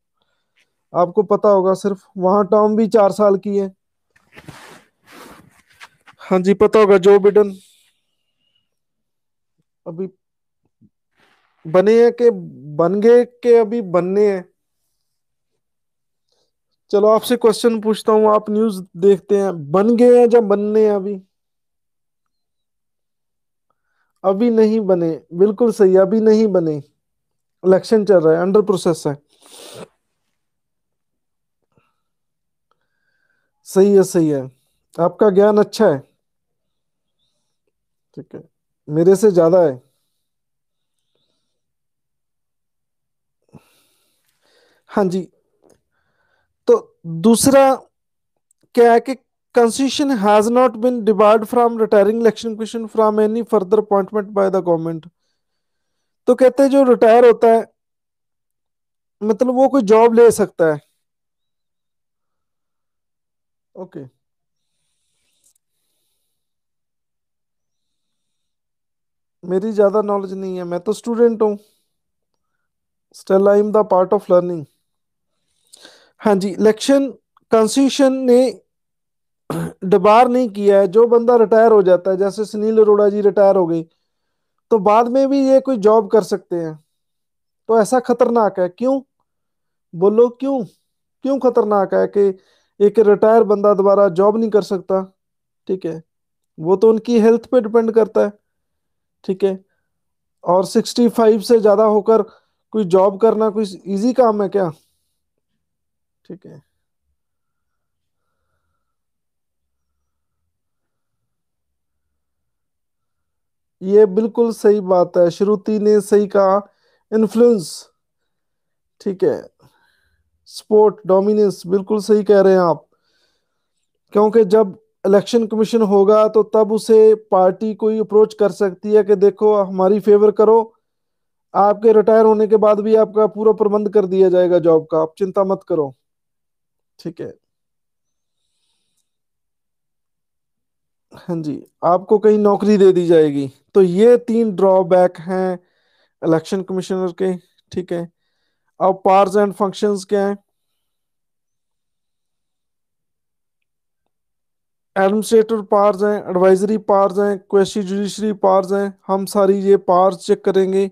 आपको पता होगा सिर्फ वहां टर्म भी चार साल की है हाँ जी पता होगा जो बिडन अभी बने हैं के बन गए के अभी बनने हैं चलो आपसे क्वेश्चन पूछता हूँ आप न्यूज देखते हैं बन गए हैं या बनने हैं अभी अभी नहीं बने बिल्कुल सही अभी नहीं बने इलेक्शन चल रहा है अंडर प्रोसेस है सही है सही है आपका ज्ञान अच्छा है ठीक है मेरे से ज्यादा है हाँ जी तो दूसरा क्या है कि constitution has not been debarred from retiring election commission from any further appointment by the government तो कहते हैं जो रिटायर होता है मतलब वो कोई जॉब ले सकता है ओके okay. मेरी ज़्यादा नॉलेज नहीं है मैं तो स्टूडेंट हूँ still I am the part of learning हाँ जी इलेक्शन कॉन्स्टिट्यूशन ने डबार नहीं किया है जो बंदा रिटायर हो जाता है जैसे सुनील अरोड़ा जी रिटायर हो गई तो बाद में भी ये कोई जॉब कर सकते हैं तो ऐसा खतरनाक है क्यों बोलो क्यों क्यों खतरनाक है कि एक रिटायर बंदा दोबारा जॉब नहीं कर सकता ठीक है वो तो उनकी हेल्थ पे डिपेंड करता है ठीक है और 65 से ज्यादा होकर कोई जॉब करना कोई इजी काम है क्या ठीक है ये बिल्कुल सही बात है श्रुति ने सही कहा इन्फ्लुएंस ठीक है स्पोर्ट डोमिनेंस बिल्कुल सही कह रहे हैं आप क्योंकि जब इलेक्शन कमीशन होगा तो तब उसे पार्टी कोई अप्रोच कर सकती है कि देखो हमारी फेवर करो आपके रिटायर होने के बाद भी आपका पूरा प्रबंध कर दिया जाएगा जॉब का आप चिंता मत करो ठीक है हाँ जी आपको कहीं नौकरी दे दी जाएगी तो ये तीन ड्रॉबैक हैं इलेक्शन कमिश्नर के ठीक है अब पार्स एंड फंक्शंस क्या हैं एडमिनिस्ट्रेटिव पार्स हैं एडवाइजरी पार्स हैं क्वेश्चन जुडिशरी पार्स हैं हम सारी ये पार्स चेक करेंगे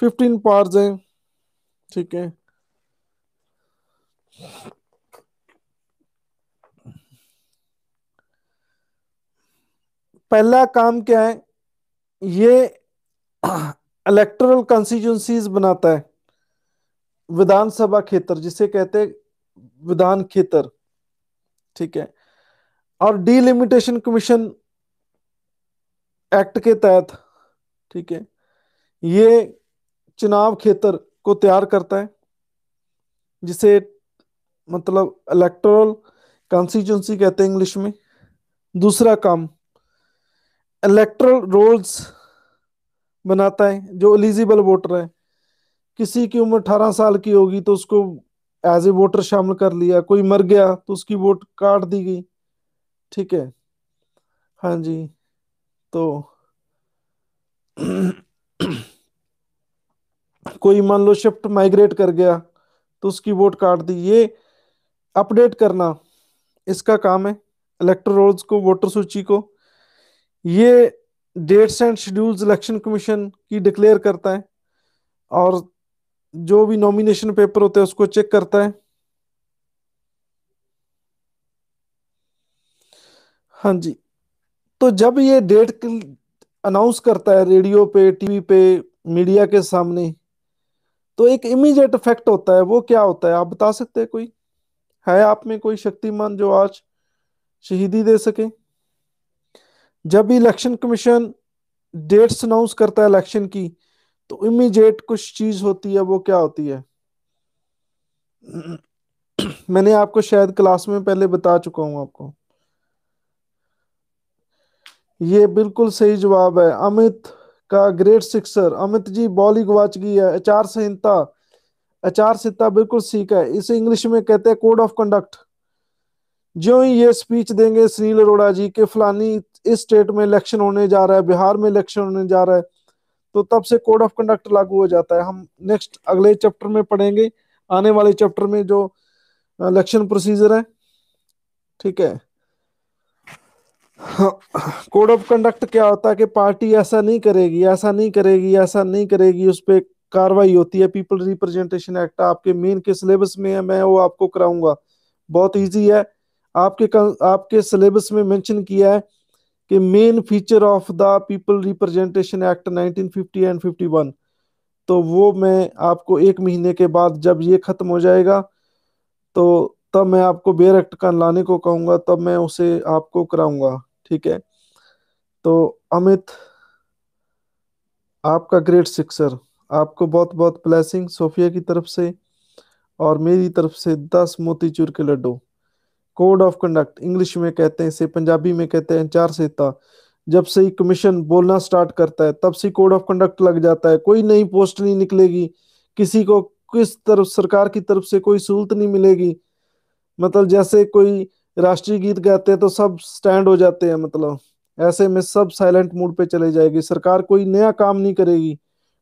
फिफ्टीन पार्स हैं ठीक है पहला काम क्या है ये इलेक्टोरल कंस्टिट्यूंसीज बनाता है विधानसभा क्षेत्र जिसे कहते हैं विधान क्षेत्र ठीक है और डीलिमिटेशन कमीशन एक्ट के तहत ठीक है ये चुनाव क्षेत्र को तैयार करता है जिसे मतलब इलेक्टोरल कॉन्स्टिट्यूंसी कहते हैं इंग्लिश में दूसरा काम इलेक्ट्रल रोल्स बनाता है जो एलिजिबल वोटर है किसी की उम्र अठारह साल की होगी तो उसको एज ए वोटर शामिल कर लिया कोई मर गया तो उसकी वोट काट दी गई ठीक है हाँ जी तो कोई मान लो शिफ्ट माइग्रेट कर गया तो उसकी वोट काट दी ये अपडेट करना इसका काम है रोल्स को वोटर सूची को ये dates and schedules election commission की डिक्लेयर करता है और जो भी नॉमिनेशन पेपर होते हैं उसको चेक करता है हाँ जी तो जब ये डेट अनाउंस करता है रेडियो पे टीवी पे मीडिया के सामने तो एक इमीडिएट इफेक्ट होता है वो क्या होता है आप बता सकते हैं कोई है आप में कोई शक्तिमान जो आज शहीदी दे सके जब इलेक्शन कमीशन डेट्स अनाउंस करता है इलेक्शन की तो इमीडिएट कुछ चीज होती है वो क्या होती है मैंने आपको शायद क्लास में पहले बता चुका हूं आपको ये बिल्कुल सही जवाब है अमित का ग्रेट सिक्सर अमित जी बॉलिंग वाच की है आचार संहिता आचार संहिता बिल्कुल सीख है इसे इंग्लिश में कहते हैं कोड ऑफ कंडक्ट जो ही ये स्पीच देंगे सुनील अरोड़ा जी के फलानी इस स्टेट में इलेक्शन होने जा रहा है बिहार में इलेक्शन होने जा रहा है तो तब से कोड ऑफ कंडक्ट लागू हो जाता है हम नेक्स्ट अगले चैप्टर में पढ़ेंगे आने वाले चैप्टर में जो इलेक्शन प्रोसीजर है ठीक है कोड ऑफ कंडक्ट क्या होता है कि पार्टी ऐसा नहीं करेगी ऐसा नहीं करेगी ऐसा नहीं करेगी उस पर कार्रवाई होती है पीपल रिप्रेजेंटेशन एक्ट आपके मेन के सिलेबस में है मैं वो आपको कराऊंगा बहुत इजी है आपके आपके सिलेबस में मेंशन किया है कि main feature of the people representation act 1950 and 51 तो वो मैं आपको एक महीने के बाद जब ये खत्म हो जाएगा तो तब मैं आपको बेयर एक्ट का लाने को कहूंगा तब मैं उसे आपको कराऊंगा ठीक है तो अमित आपका ग्रेट सिक्सर आपको बहुत बहुत ब्लेसिंग सोफिया की तरफ से और मेरी तरफ से दस मोतीचूर के laddu code of conduct English में कहते हैं इसे पंजाबी में कहते हैं चार सेता जब से ही कमीशन बोलना स्टार्ट करता है तब से कोड ऑफ कंडक्ट लग जाता है कोई नई पोस्ट नहीं निकलेगी किसी को किस तरफ सरकार की तरफ से कोई सहूलत नहीं मिलेगी मतलब जैसे कोई राष्ट्रीय गीत गाते हैं तो सब स्टैंड हो जाते हैं मतलब ऐसे में सब साइलेंट मूड पे चले जाएगी सरकार कोई नया काम नहीं करेगी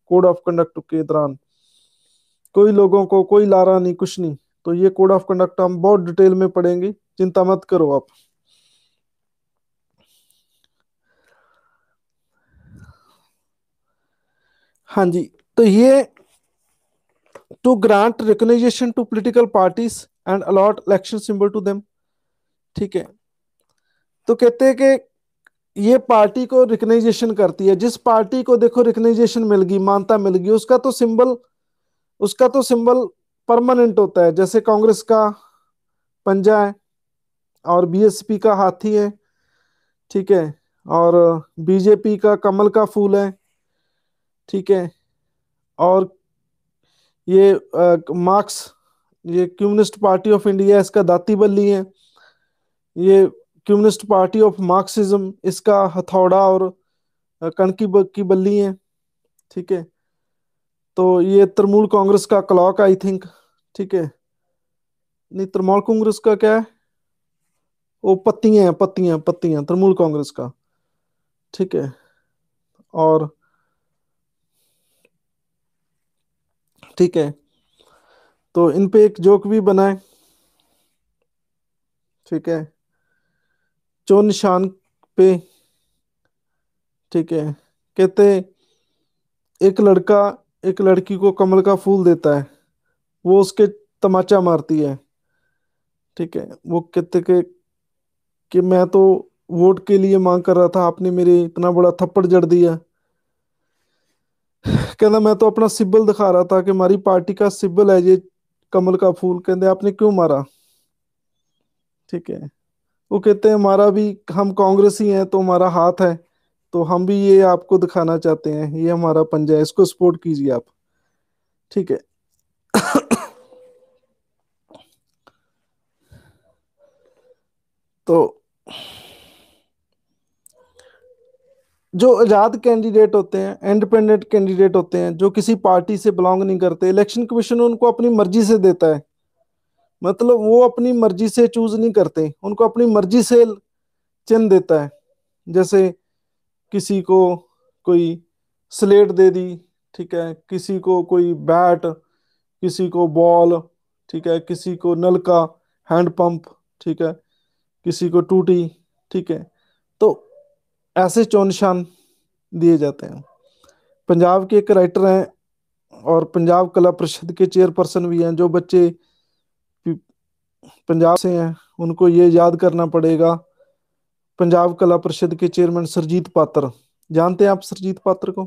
कोड ऑफ कंडक्ट के दौरान कोई लोगों को कोई लारा नहीं कुछ नहीं तो ये कोड ऑफ कंडक्ट हम बहुत डिटेल में पढ़ेंगे चिंता मत करो आप हाँ जी तो ये to grant recognition to political parties and allot election symbol to them ठीक है तो कहते हैं कि ये पार्टी को रिकनाइजेशन करती है जिस पार्टी को देखो रिकनाइजेशन मिल गई मानता मिल गई उसका तो सिंबल उसका तो सिंबल परमानेंट होता है जैसे कांग्रेस का पंजा है और बीएसपी का हाथी है ठीक है और बीजेपी का कमल का फूल है ठीक है और ये मार्क्स ये कम्युनिस्ट पार्टी ऑफ इंडिया इसका दाती बल्ली है ये कम्युनिस्ट पार्टी ऑफ मार्क्सिज्म इसका हथौड़ा और कणकी की बल्ली है ठीक है तो ये तृणमूल कांग्रेस का क्लॉक आई थिंक ठीक है नहीं तृणमूल कांग्रेस का क्या है वो पत्तियां हैं पत्तियां पत्तियां तृणमूल कांग्रेस का ठीक है और ठीक है तो इन पे एक जोक भी बनाए ठीक है जो निशान पे ठीक है कहते एक लड़का एक लड़की को कमल का फूल देता है वो उसके तमाचा मारती है ठीक है वो कहते के कि मैं तो वोट के लिए मांग कर रहा था आपने मेरे इतना बड़ा थप्पड़ जड़ दिया कहना मैं तो अपना सिबल दिखा रहा था कि हमारी पार्टी का सिबल है ये कमल का फूल कहते आपने क्यों मारा ठीक है वो कहते हैं हमारा भी हम कांग्रेस ही हैं तो हमारा हाथ है तो हम भी ये आपको दिखाना चाहते हैं ये हमारा पंजा है इसको सपोर्ट कीजिए आप ठीक है तो जो आज़ाद कैंडिडेट होते हैं इंडिपेंडेंट कैंडिडेट होते हैं जो किसी पार्टी से बिलोंग नहीं करते इलेक्शन कमीशन उनको अपनी मर्जी से देता है मतलब वो अपनी मर्जी से चूज नहीं करते उनको अपनी मर्जी से चिन्ह देता है जैसे किसी को कोई स्लेट दे दी ठीक है किसी को कोई बैट किसी को बॉल ठीक है किसी को नल का हैंड पंप ठीक है किसी को टूटी ठीक है तो ऐसे चौनशान निशान दिए जाते हैं पंजाब के एक राइटर हैं और पंजाब कला परिषद के चेयरपर्सन भी हैं जो बच्चे पंजाब से हैं उनको ये याद करना पड़ेगा पंजाब कला परिषद के चेयरमैन सरजीत पात्र जानते हैं आप सरजीत पात्र को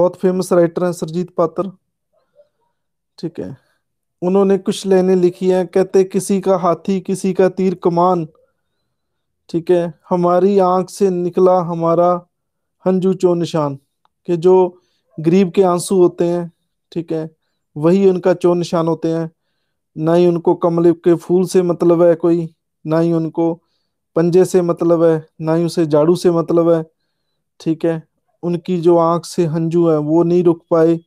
बहुत फेमस राइटर हैं सरजीत पात्र ठीक है उन्होंने कुछ लेने लिखी है कहते किसी का हाथी किसी का तीर कमान ठीक है हमारी आंख से निकला हमारा हंजू चो निशान के जो गरीब के आंसू होते हैं ठीक है वही उनका चो निशान होते हैं ना ही उनको कमल के फूल से मतलब है कोई ना ही उनको पंजे से मतलब है ना ही उसे झाड़ू से मतलब है ठीक है उनकी जो आंख से हंजू है वो नहीं रुक पाए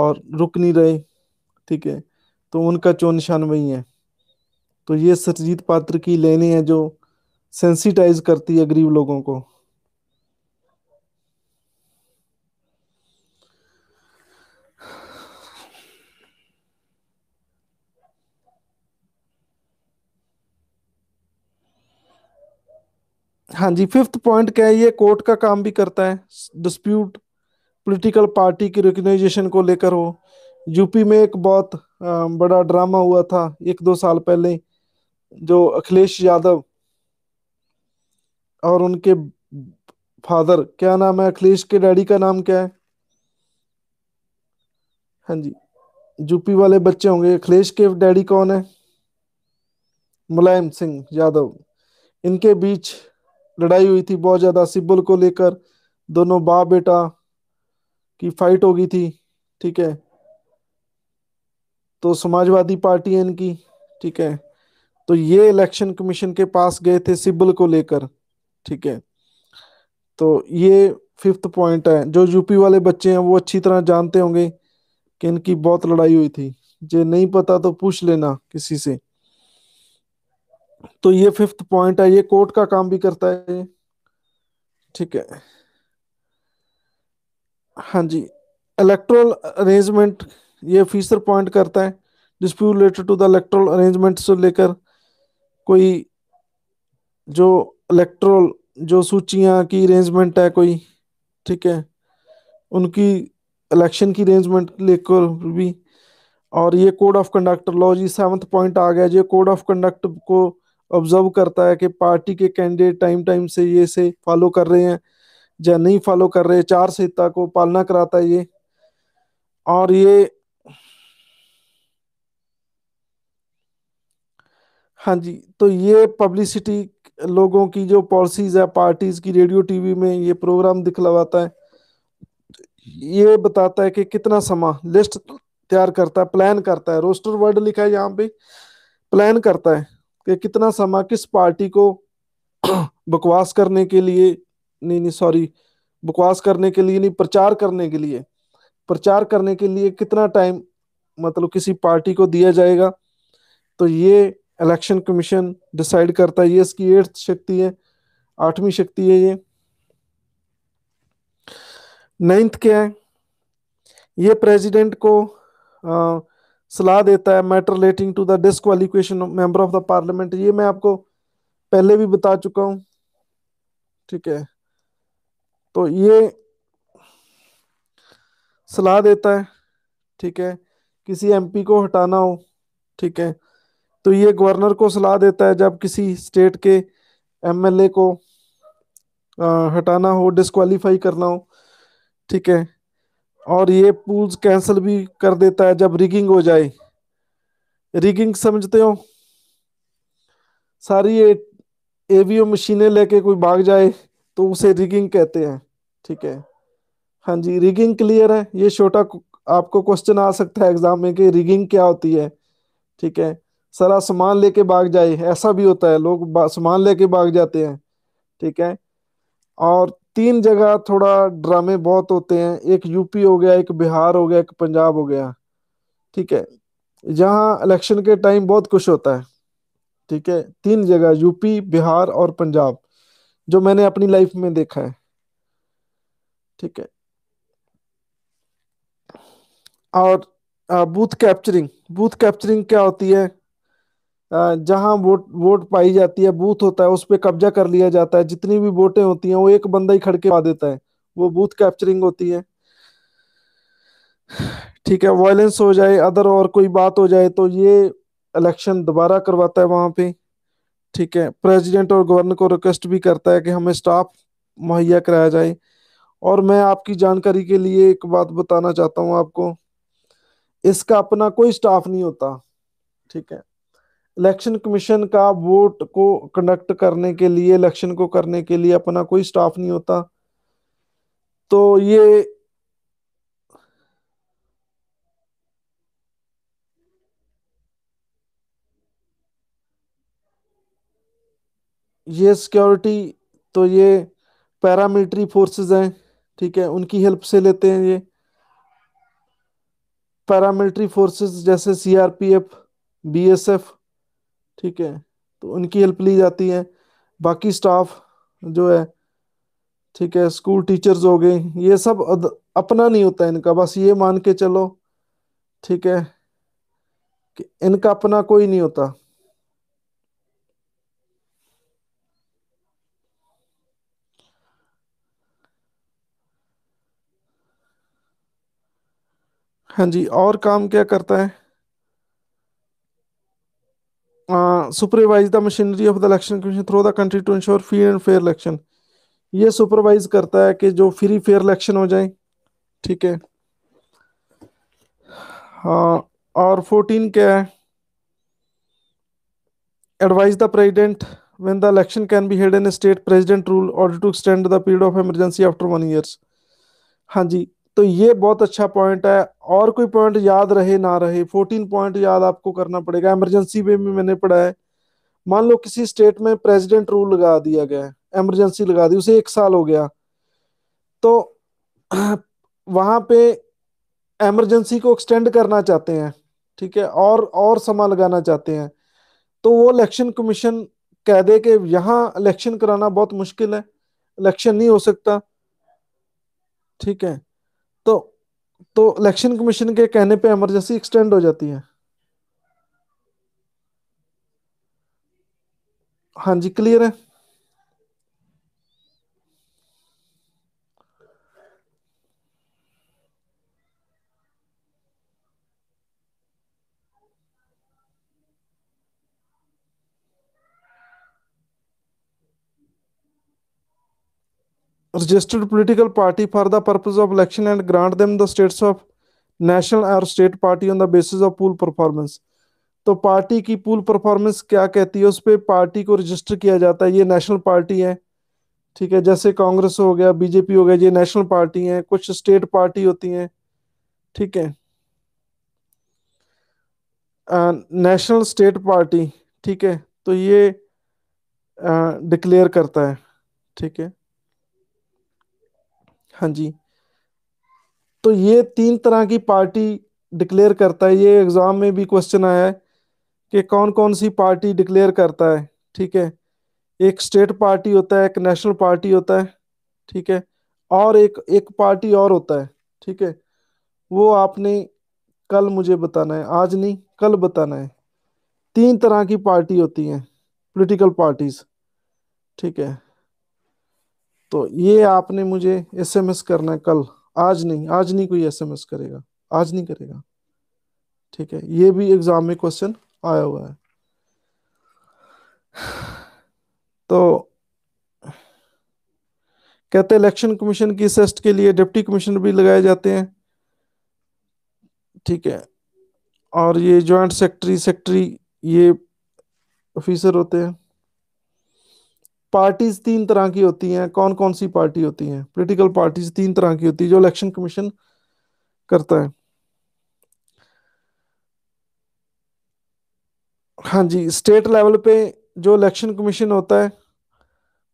और रुक नहीं रहे ठीक है तो उनका चो निशान वही है तो ये सरजीत पात्र की लेने हैं जो सेंसिटाइज करती है गरीब लोगों को हाँ जी फिफ्थ पॉइंट क्या है ये कोर्ट का काम भी करता है डिस्प्यूट पॉलिटिकल पार्टी की रिकोगनाइजेशन को लेकर हो यूपी में एक बहुत बड़ा ड्रामा हुआ था एक दो साल पहले जो अखिलेश यादव और उनके फादर क्या नाम है अखिलेश के डैडी का नाम क्या है हाँ जी यूपी वाले बच्चे होंगे अखिलेश के डैडी कौन है मुलायम सिंह यादव इनके बीच लड़ाई हुई थी बहुत ज़्यादा सिब्बल को लेकर दोनों बाप बेटा की फाइट हो गई थी ठीक है तो समाजवादी पार्टी है इनकी ठीक है तो ये इलेक्शन कमीशन के पास गए थे सिब्बल को लेकर ठीक है तो ये फिफ्थ पॉइंट है जो यूपी वाले बच्चे हैं वो अच्छी तरह जानते होंगे कि इनकी बहुत लड़ाई हुई थी जे नहीं पता तो पूछ लेना किसी से तो ये फिफ्थ पॉइंट है ये कोर्ट का काम भी करता है ये ठीक है हाँ जी इलेक्ट्रल अरेंजमेंट ये फीसर पॉइंट करता है dispute related to the electoral arrangement से लेकर कोई जो इलेक्ट्रल जो सूचियाँ की अरेंजमेंट है कोई ठीक है उनकी इलेक्शन की अरेंजमेंट लेकर भी और ये कोड ऑफ कंडक्ट लॉ जी सेवन्थ पॉइंट आ गया जी कोड ऑफ कंडक्ट को ऑब्जर्व करता है कि पार्टी के कैंडिडेट टाइम टाइम से ये से फॉलो कर रहे हैं या नहीं फॉलो कर रहे चार संहिता को पालना कराता है ये और ये हाँ जी तो ये पब्लिसिटी लोगों की जो पॉलिसीज है पार्टीज की रेडियो टीवी में ये प्रोग्राम दिखलवाता है ये बताता है कि कितना समा लिस्ट तैयार करता है प्लान करता है रोस्टर वर्ड लिखा है यहाँ पे प्लान करता है कि कितना समा किस पार्टी को बकवास करने के लिए नहीं नहीं सॉरी बकवास करने के लिए नहीं प्रचार करने के लिए प्रचार करने के लिए कितना टाइम मतलब किसी पार्टी को दिया जाएगा तो ये इलेक्शन कमीशन डिसाइड करता है ये इसकी एट्थ शक्ति है आठवीं शक्ति है ये नाइन्थ क्या है ये प्रेसिडेंट को सलाह देता है matter relating to the disqualification member of the parliament ये मैं आपको पहले भी बता चुका हूँ ठीक है तो ये सलाह देता है ठीक है किसी एमपी को हटाना हो ठीक है तो ये गवर्नर को सलाह देता है जब किसी स्टेट के एमएलए को आ, हटाना हो डिस्कालीफाई करना हो ठीक है और ये पूल्स कैंसिल भी कर देता है जब रिगिंग हो जाए रिगिंग समझते हो सारी ये एवीओ मशीनें लेके कोई भाग जाए तो उसे रिगिंग कहते हैं ठीक है हाँ जी रिगिंग क्लियर है ये छोटा आपको क्वेश्चन आ सकता है एग्जाम में कि रिगिंग क्या होती है ठीक है सारा सामान लेके भाग जाए ऐसा भी होता है लोग सामान लेके भाग जाते हैं ठीक है और तीन जगह थोड़ा ड्रामे बहुत होते हैं एक यूपी हो गया एक बिहार हो गया एक पंजाब हो गया ठीक है जहाँ इलेक्शन के टाइम बहुत कुछ होता है ठीक है तीन जगह यूपी बिहार और पंजाब जो मैंने अपनी लाइफ में देखा है ठीक है और बूथ कैप्चरिंग बूथ कैप्चरिंग क्या होती है जहां वोट वोट पाई जाती है बूथ होता है उस पर कब्जा कर लिया जाता है जितनी भी वोटें होती हैं वो एक बंदा ही खड़के पा देता है वो बूथ कैप्चरिंग होती है ठीक है वायलेंस हो जाए अदर और कोई बात हो जाए तो ये इलेक्शन दोबारा करवाता है वहां पे ठीक है प्रेसिडेंट और गवर्नर को रिक्वेस्ट भी करता है कि हमें स्टाफ मुहैया कराया जाए और मैं आपकी जानकारी के लिए एक बात बताना चाहता हूँ आपको इसका अपना कोई स्टाफ नहीं होता ठीक है इलेक्शन कमीशन का वोट को कंडक्ट करने के लिए इलेक्शन को करने के लिए अपना कोई स्टाफ नहीं होता तो ये ये सिक्योरिटी तो ये पैरामिलिट्री फोर्सेस हैं ठीक है उनकी हेल्प से लेते हैं ये पैरामिलिट्री फोर्सेस जैसे सीआरपीएफ बीएसएफ ठीक है तो उनकी हेल्प ली जाती है बाकी स्टाफ जो है ठीक है स्कूल टीचर्स हो गए ये सब अपना नहीं होता इनका बस ये मान के चलो ठीक है कि इनका अपना कोई नहीं होता हाँ जी और काम क्या करता है uh, supervise the machinery of the election commission through the country to ensure free and fair election ये सुपरवाइज करता है कि जो फ्री फेयर इलेक्शन हो जाए ठीक है हाँ और फोर्टीन क्या है advise the president when the election can be held in a state president rule order to extend the period of emergency after one years हाँ जी तो ये बहुत अच्छा पॉइंट है और कोई पॉइंट याद रहे ना रहे फोर्टीन पॉइंट याद आपको करना पड़ेगा इमरजेंसी में भी मैंने पढ़ा है मान लो किसी स्टेट में प्रेसिडेंट रूल लगा दिया गया है इमरजेंसी लगा दी उसे एक साल हो गया तो वहां पे इमरजेंसी को एक्सटेंड करना चाहते हैं ठीक है और और समा लगाना चाहते हैं तो वो इलेक्शन कमीशन कह दे के यहाँ इलेक्शन कराना बहुत मुश्किल है इलेक्शन नहीं हो सकता ठीक है तो तो इलेक्शन कमीशन के कहने पे इमरजेंसी एक्सटेंड हो जाती है हाँ जी क्लियर है registered political party for the purpose of election and grant them the status of national or state party on the basis of pool performance तो पार्टी की पूल परफॉर्मेंस क्या कहती है उस पर पार्टी को रजिस्टर किया जाता है ये नेशनल पार्टी है ठीक है जैसे कांग्रेस हो गया बीजेपी हो गया ये नेशनल पार्टी है कुछ स्टेट पार्टी होती हैं ठीक है नेशनल स्टेट पार्टी ठीक है तो ये डिक्लेयर करता है ठीक है हाँ जी तो ये तीन तरह की पार्टी डिक्लेयर करता है ये एग्ज़ाम में भी क्वेश्चन आया है कि कौन कौन सी पार्टी डिक्लेयर करता है ठीक है एक स्टेट पार्टी होता है एक नेशनल पार्टी होता है ठीक है और एक एक पार्टी और होता है ठीक है वो आपने कल मुझे बताना है आज नहीं कल बताना है तीन तरह की पार्टी होती हैं पॉलिटिकल पार्टीज़ ठीक है तो ये आपने मुझे एसएमएस करना है कल आज नहीं आज नहीं कोई एसएमएस करेगा आज नहीं करेगा ठीक है ये भी एग्जाम में क्वेश्चन आया हुआ है तो कहते इलेक्शन कमीशन की सेस्ट के लिए डिप्टी कमिश्नर भी लगाए जाते हैं ठीक है और ये जॉइंट सेक्रेटरी सेक्रेटरी ये ऑफिसर होते हैं पार्टीज तीन तरह की होती हैं कौन कौन सी पार्टी होती हैं पॉलिटिकल पार्टीज तीन तरह की होती है जो इलेक्शन कमीशन करता है हाँ जी स्टेट लेवल पे जो इलेक्शन कमीशन होता है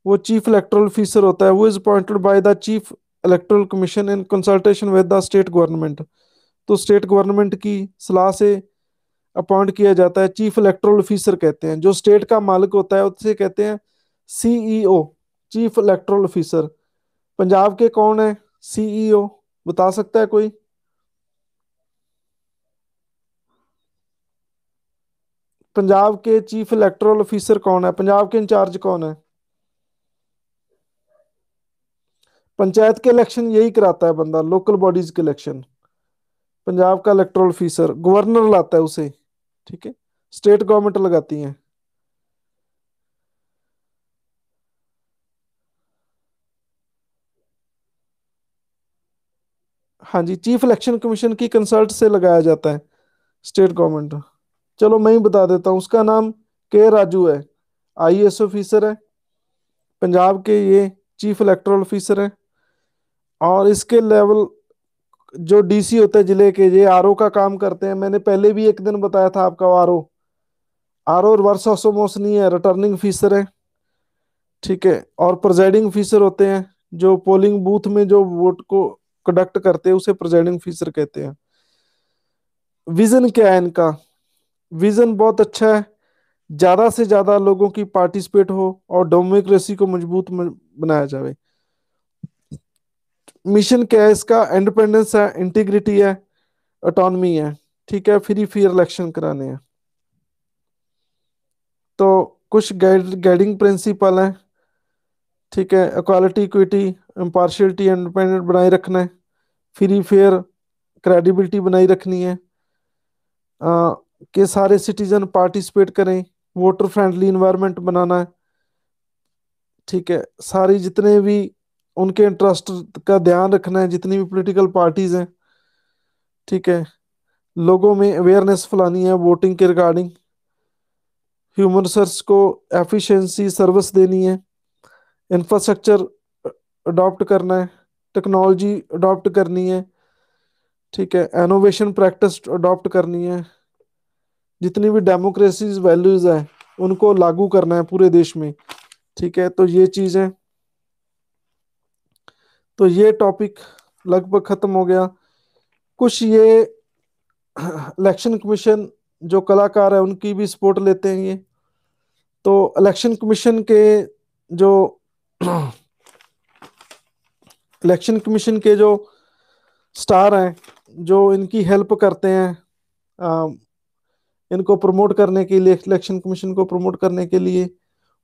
वो चीफ इलेक्टोरल ऑफिसर होता है वो is appointed by the chief electoral commission in consultation with the state government तो स्टेट गवर्नमेंट की सलाह से अपॉइंट किया जाता है चीफ इलेक्टोरल ऑफिसर कहते हैं जो स्टेट का मालिक होता है उससे कहते हैं CEO chief electoral officer Punjab के कौन है सीईओ e बता सकता है कोई पंजाब के चीफ इलेक्ट्रल ऑफिसर कौन है पंजाब के इंचार्ज कौन है पंचायत के इलेक्शन यही कराता है बंदा लोकल बॉडीज के इलेक्शन पंजाब का इलेक्ट्रल ऑफिसर गवर्नर लाता है उसे ठीक है स्टेट गवर्नमेंट लगाती है हाँ जी चीफ इलेक्शन कमीशन की कंसल्ट से लगाया जाता है स्टेट गवर्नमेंट चलो मैं ही बता देता हूँ उसका नाम के राजू है आई ऑफिसर है पंजाब के ये चीफ इलेक्टोरल ऑफिसर है और इसके लेवल जो डीसी होते हैं जिले के ये आर का काम करते हैं मैंने पहले भी एक दिन बताया था आपका आर ओ रिवर्स ऑसोमोस नहीं है रिटर्निंग ऑफिसर है ठीक है और प्रोजाइडिंग ऑफिसर होते हैं जो पोलिंग बूथ में जो वोट को कंडक्ट करते हैं उसे प्रेजाइडिंग ऑफिसर कहते हैं विजन क्या है इनका विजन बहुत अच्छा है ज्यादा से ज्यादा लोगों की पार्टिसिपेट हो और डेमोक्रेसी को मजबूत बनाया जाए मिशन क्या है इसका इंडिपेंडेंस है इंटीग्रिटी है ऑटोनमी है ठीक है फ्री फ्री इलेक्शन कराने हैं तो कुछ गाइड गाइडिंग प्रिंसिपल हैं ठीक है इक्वालिटी इक्विटी इम्पार्शियलिटी इंडिपेंडेंट बनाए रखना है फ्री फेयर क्रेडिबिलिटी बनाई रखनी है कि सारे सिटीजन पार्टिसिपेट करें वोटर फ्रेंडली इन्वायरमेंट बनाना है ठीक है सारी जितने भी उनके इंटरेस्ट का ध्यान रखना है जितनी भी पॉलिटिकल पार्टीज हैं ठीक है लोगों में अवेयरनेस फैलानी है वोटिंग के रिगार्डिंग ह्यूमन रिसर्स को एफिशिएंसी सर्विस देनी है इंफ्रास्ट्रक्चर अडॉप्ट करना है टेक्नोलॉजी अडॉप्ट करनी है ठीक है एनोवेशन प्रैक्टिस अडॉप्ट करनी है जितनी भी डेमोक्रेसीज वैल्यूज है उनको लागू करना है पूरे देश में ठीक है तो ये चीज है तो ये टॉपिक लगभग ख़त्म हो गया कुछ ये इलेक्शन कमीशन जो कलाकार है उनकी भी सपोर्ट लेते हैं ये तो इलेक्शन कमीशन के जो इलेक्शन कमीशन के जो स्टार हैं जो इनकी हेल्प करते हैं आ, इनको प्रमोट करने के लिए इलेक्शन कमीशन को प्रमोट करने के लिए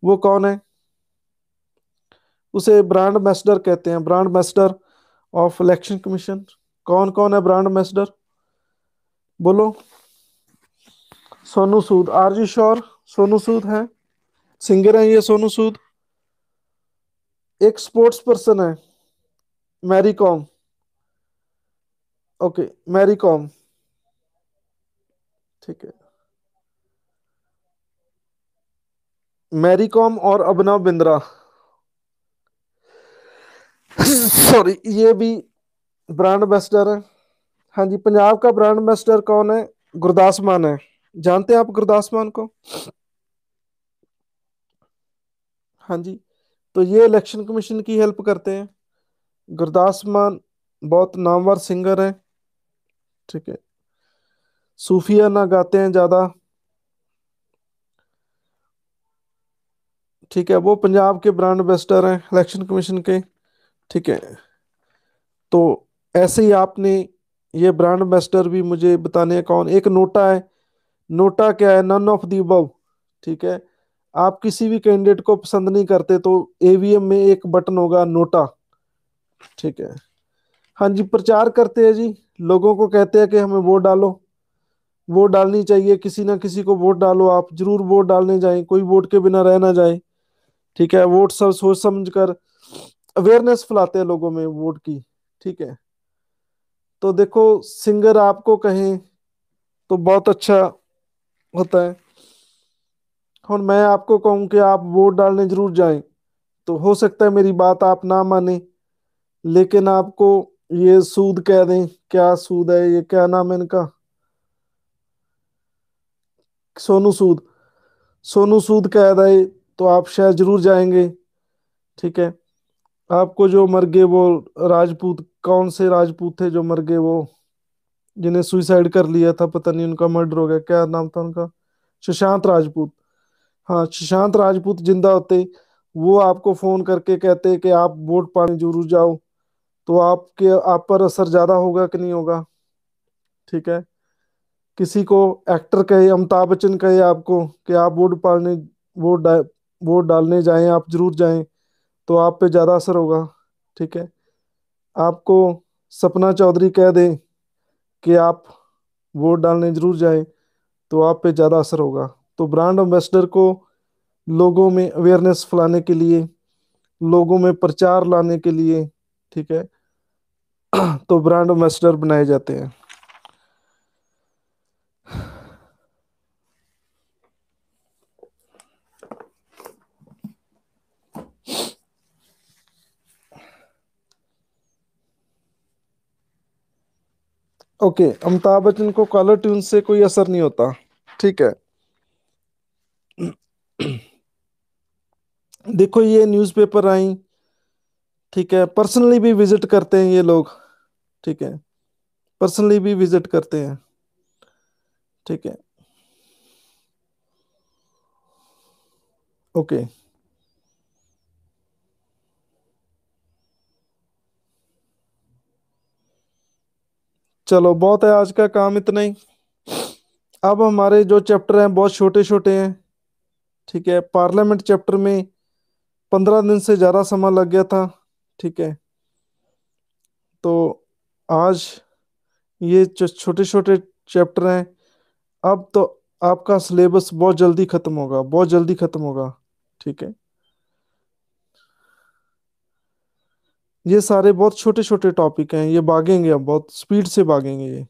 वो कौन है उसे ब्रांड एम्बेसडर कहते हैं brand ambassador of election commission कौन कौन है ब्रांड एम्बेसडर बोलो सोनू सूद आरजी शोर सोनू सूद है सिंगर है ये सोनू सूद एक स्पोर्ट्स पर्सन है मैरी कॉम ओके मैरी कॉम ठीक है मैरी कॉम और अभिनव बिंद्रा सॉरी ये भी ब्रांड एम्बेसडर है हाँ जी पंजाब का ब्रांड एम्बेसडर कौन है गुरदास मान है जानते हैं आप गुरदास मान को हाँ जी तो ये इलेक्शन कमीशन की हेल्प करते हैं गुरदास मान बहुत नामवर सिंगर हैं ठीक है सूफिया ना गाते हैं ज़्यादा ठीक है वो पंजाब के ब्रांड एम्बेसडर हैं इलेक्शन कमीशन के ठीक है तो ऐसे ही आपने ये ब्रांड एम्बेसडर भी मुझे बताने कौन एक नोटा है नोटा क्या है नन ऑफ दी बव ठीक है आप किसी भी कैंडिडेट को पसंद नहीं करते तो एवीएम में एक बटन होगा नोटा ठीक है हाँ जी प्रचार करते हैं जी लोगों को कहते हैं कि हमें वोट डालो वोट डालनी चाहिए किसी ना किसी को वोट डालो आप जरूर वोट डालने जाए कोई वोट के बिना रह ना जाए ठीक है वोट सब सोच समझ कर अवेयरनेस फैलाते हैं लोगों में वोट की ठीक है तो देखो सिंगर आपको कहें तो बहुत अच्छा होता है और मैं आपको कहूं कि आप वोट डालने जरूर जाएं तो हो सकता है मेरी बात आप ना माने लेकिन आपको ये सूद कह दें क्या सूद है ये क्या नाम है इनका सोनू सूद सोनू सूद कह रहे तो आप शायद जरूर जाएंगे ठीक है आपको जो मर गए वो राजपूत कौन से राजपूत थे जो मर गए वो जिन्हें सुइसाइड कर लिया था पता नहीं उनका मर्डर हो गया क्या नाम था उनका सुशांत राजपूत हाँ सुशांत राजपूत जिंदा होते वो आपको फोन करके कहते कि आप वोट पाने जरूर जाओ तो आपके आप पर असर ज़्यादा होगा कि नहीं होगा ठीक है किसी को एक्टर कहे अमिताभ बच्चन कहे आपको कि आप वोट पालने वोट डा वोट डालने जाएं आप जरूर जाएं तो आप पे ज़्यादा असर होगा ठीक है आपको सपना चौधरी कह दे कि आप वोट डालने ज़रूर जाएं तो आप पे ज़्यादा असर होगा तो ब्रांड एम्बेसडर को लोगों में अवेयरनेस फैलाने के लिए लोगों में प्रचार लाने के लिए ठीक है तो ब्रांड एम्बेसडर बनाए जाते हैं ओके okay, अमिताभ बच्चन को कॉलर ट्यून से कोई असर नहीं होता ठीक है देखो ये न्यूज़पेपर आई ठीक है पर्सनली भी विजिट करते हैं ये लोग ठीक है पर्सनली भी विजिट करते हैं ठीक है ओके चलो बहुत है आज का काम इतना ही अब हमारे जो चैप्टर हैं बहुत छोटे छोटे हैं ठीक है पार्लियामेंट चैप्टर में पंद्रह दिन से ज़्यादा समय लग गया था ठीक है तो आज ये जो छोटे छोटे चैप्टर हैं अब तो आपका सिलेबस बहुत जल्दी खत्म होगा बहुत जल्दी खत्म होगा ठीक है ये सारे बहुत छोटे छोटे टॉपिक हैं ये भागेंगे अब बहुत स्पीड से भागेंगे ये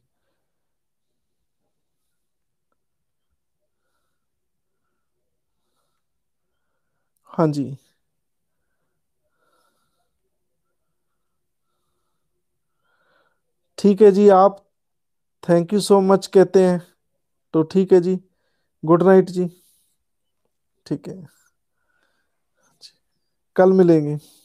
हाँ जी ठीक है जी आप थैंक यू सो मच कहते हैं तो ठीक है जी गुड नाइट जी ठीक है कल मिलेंगे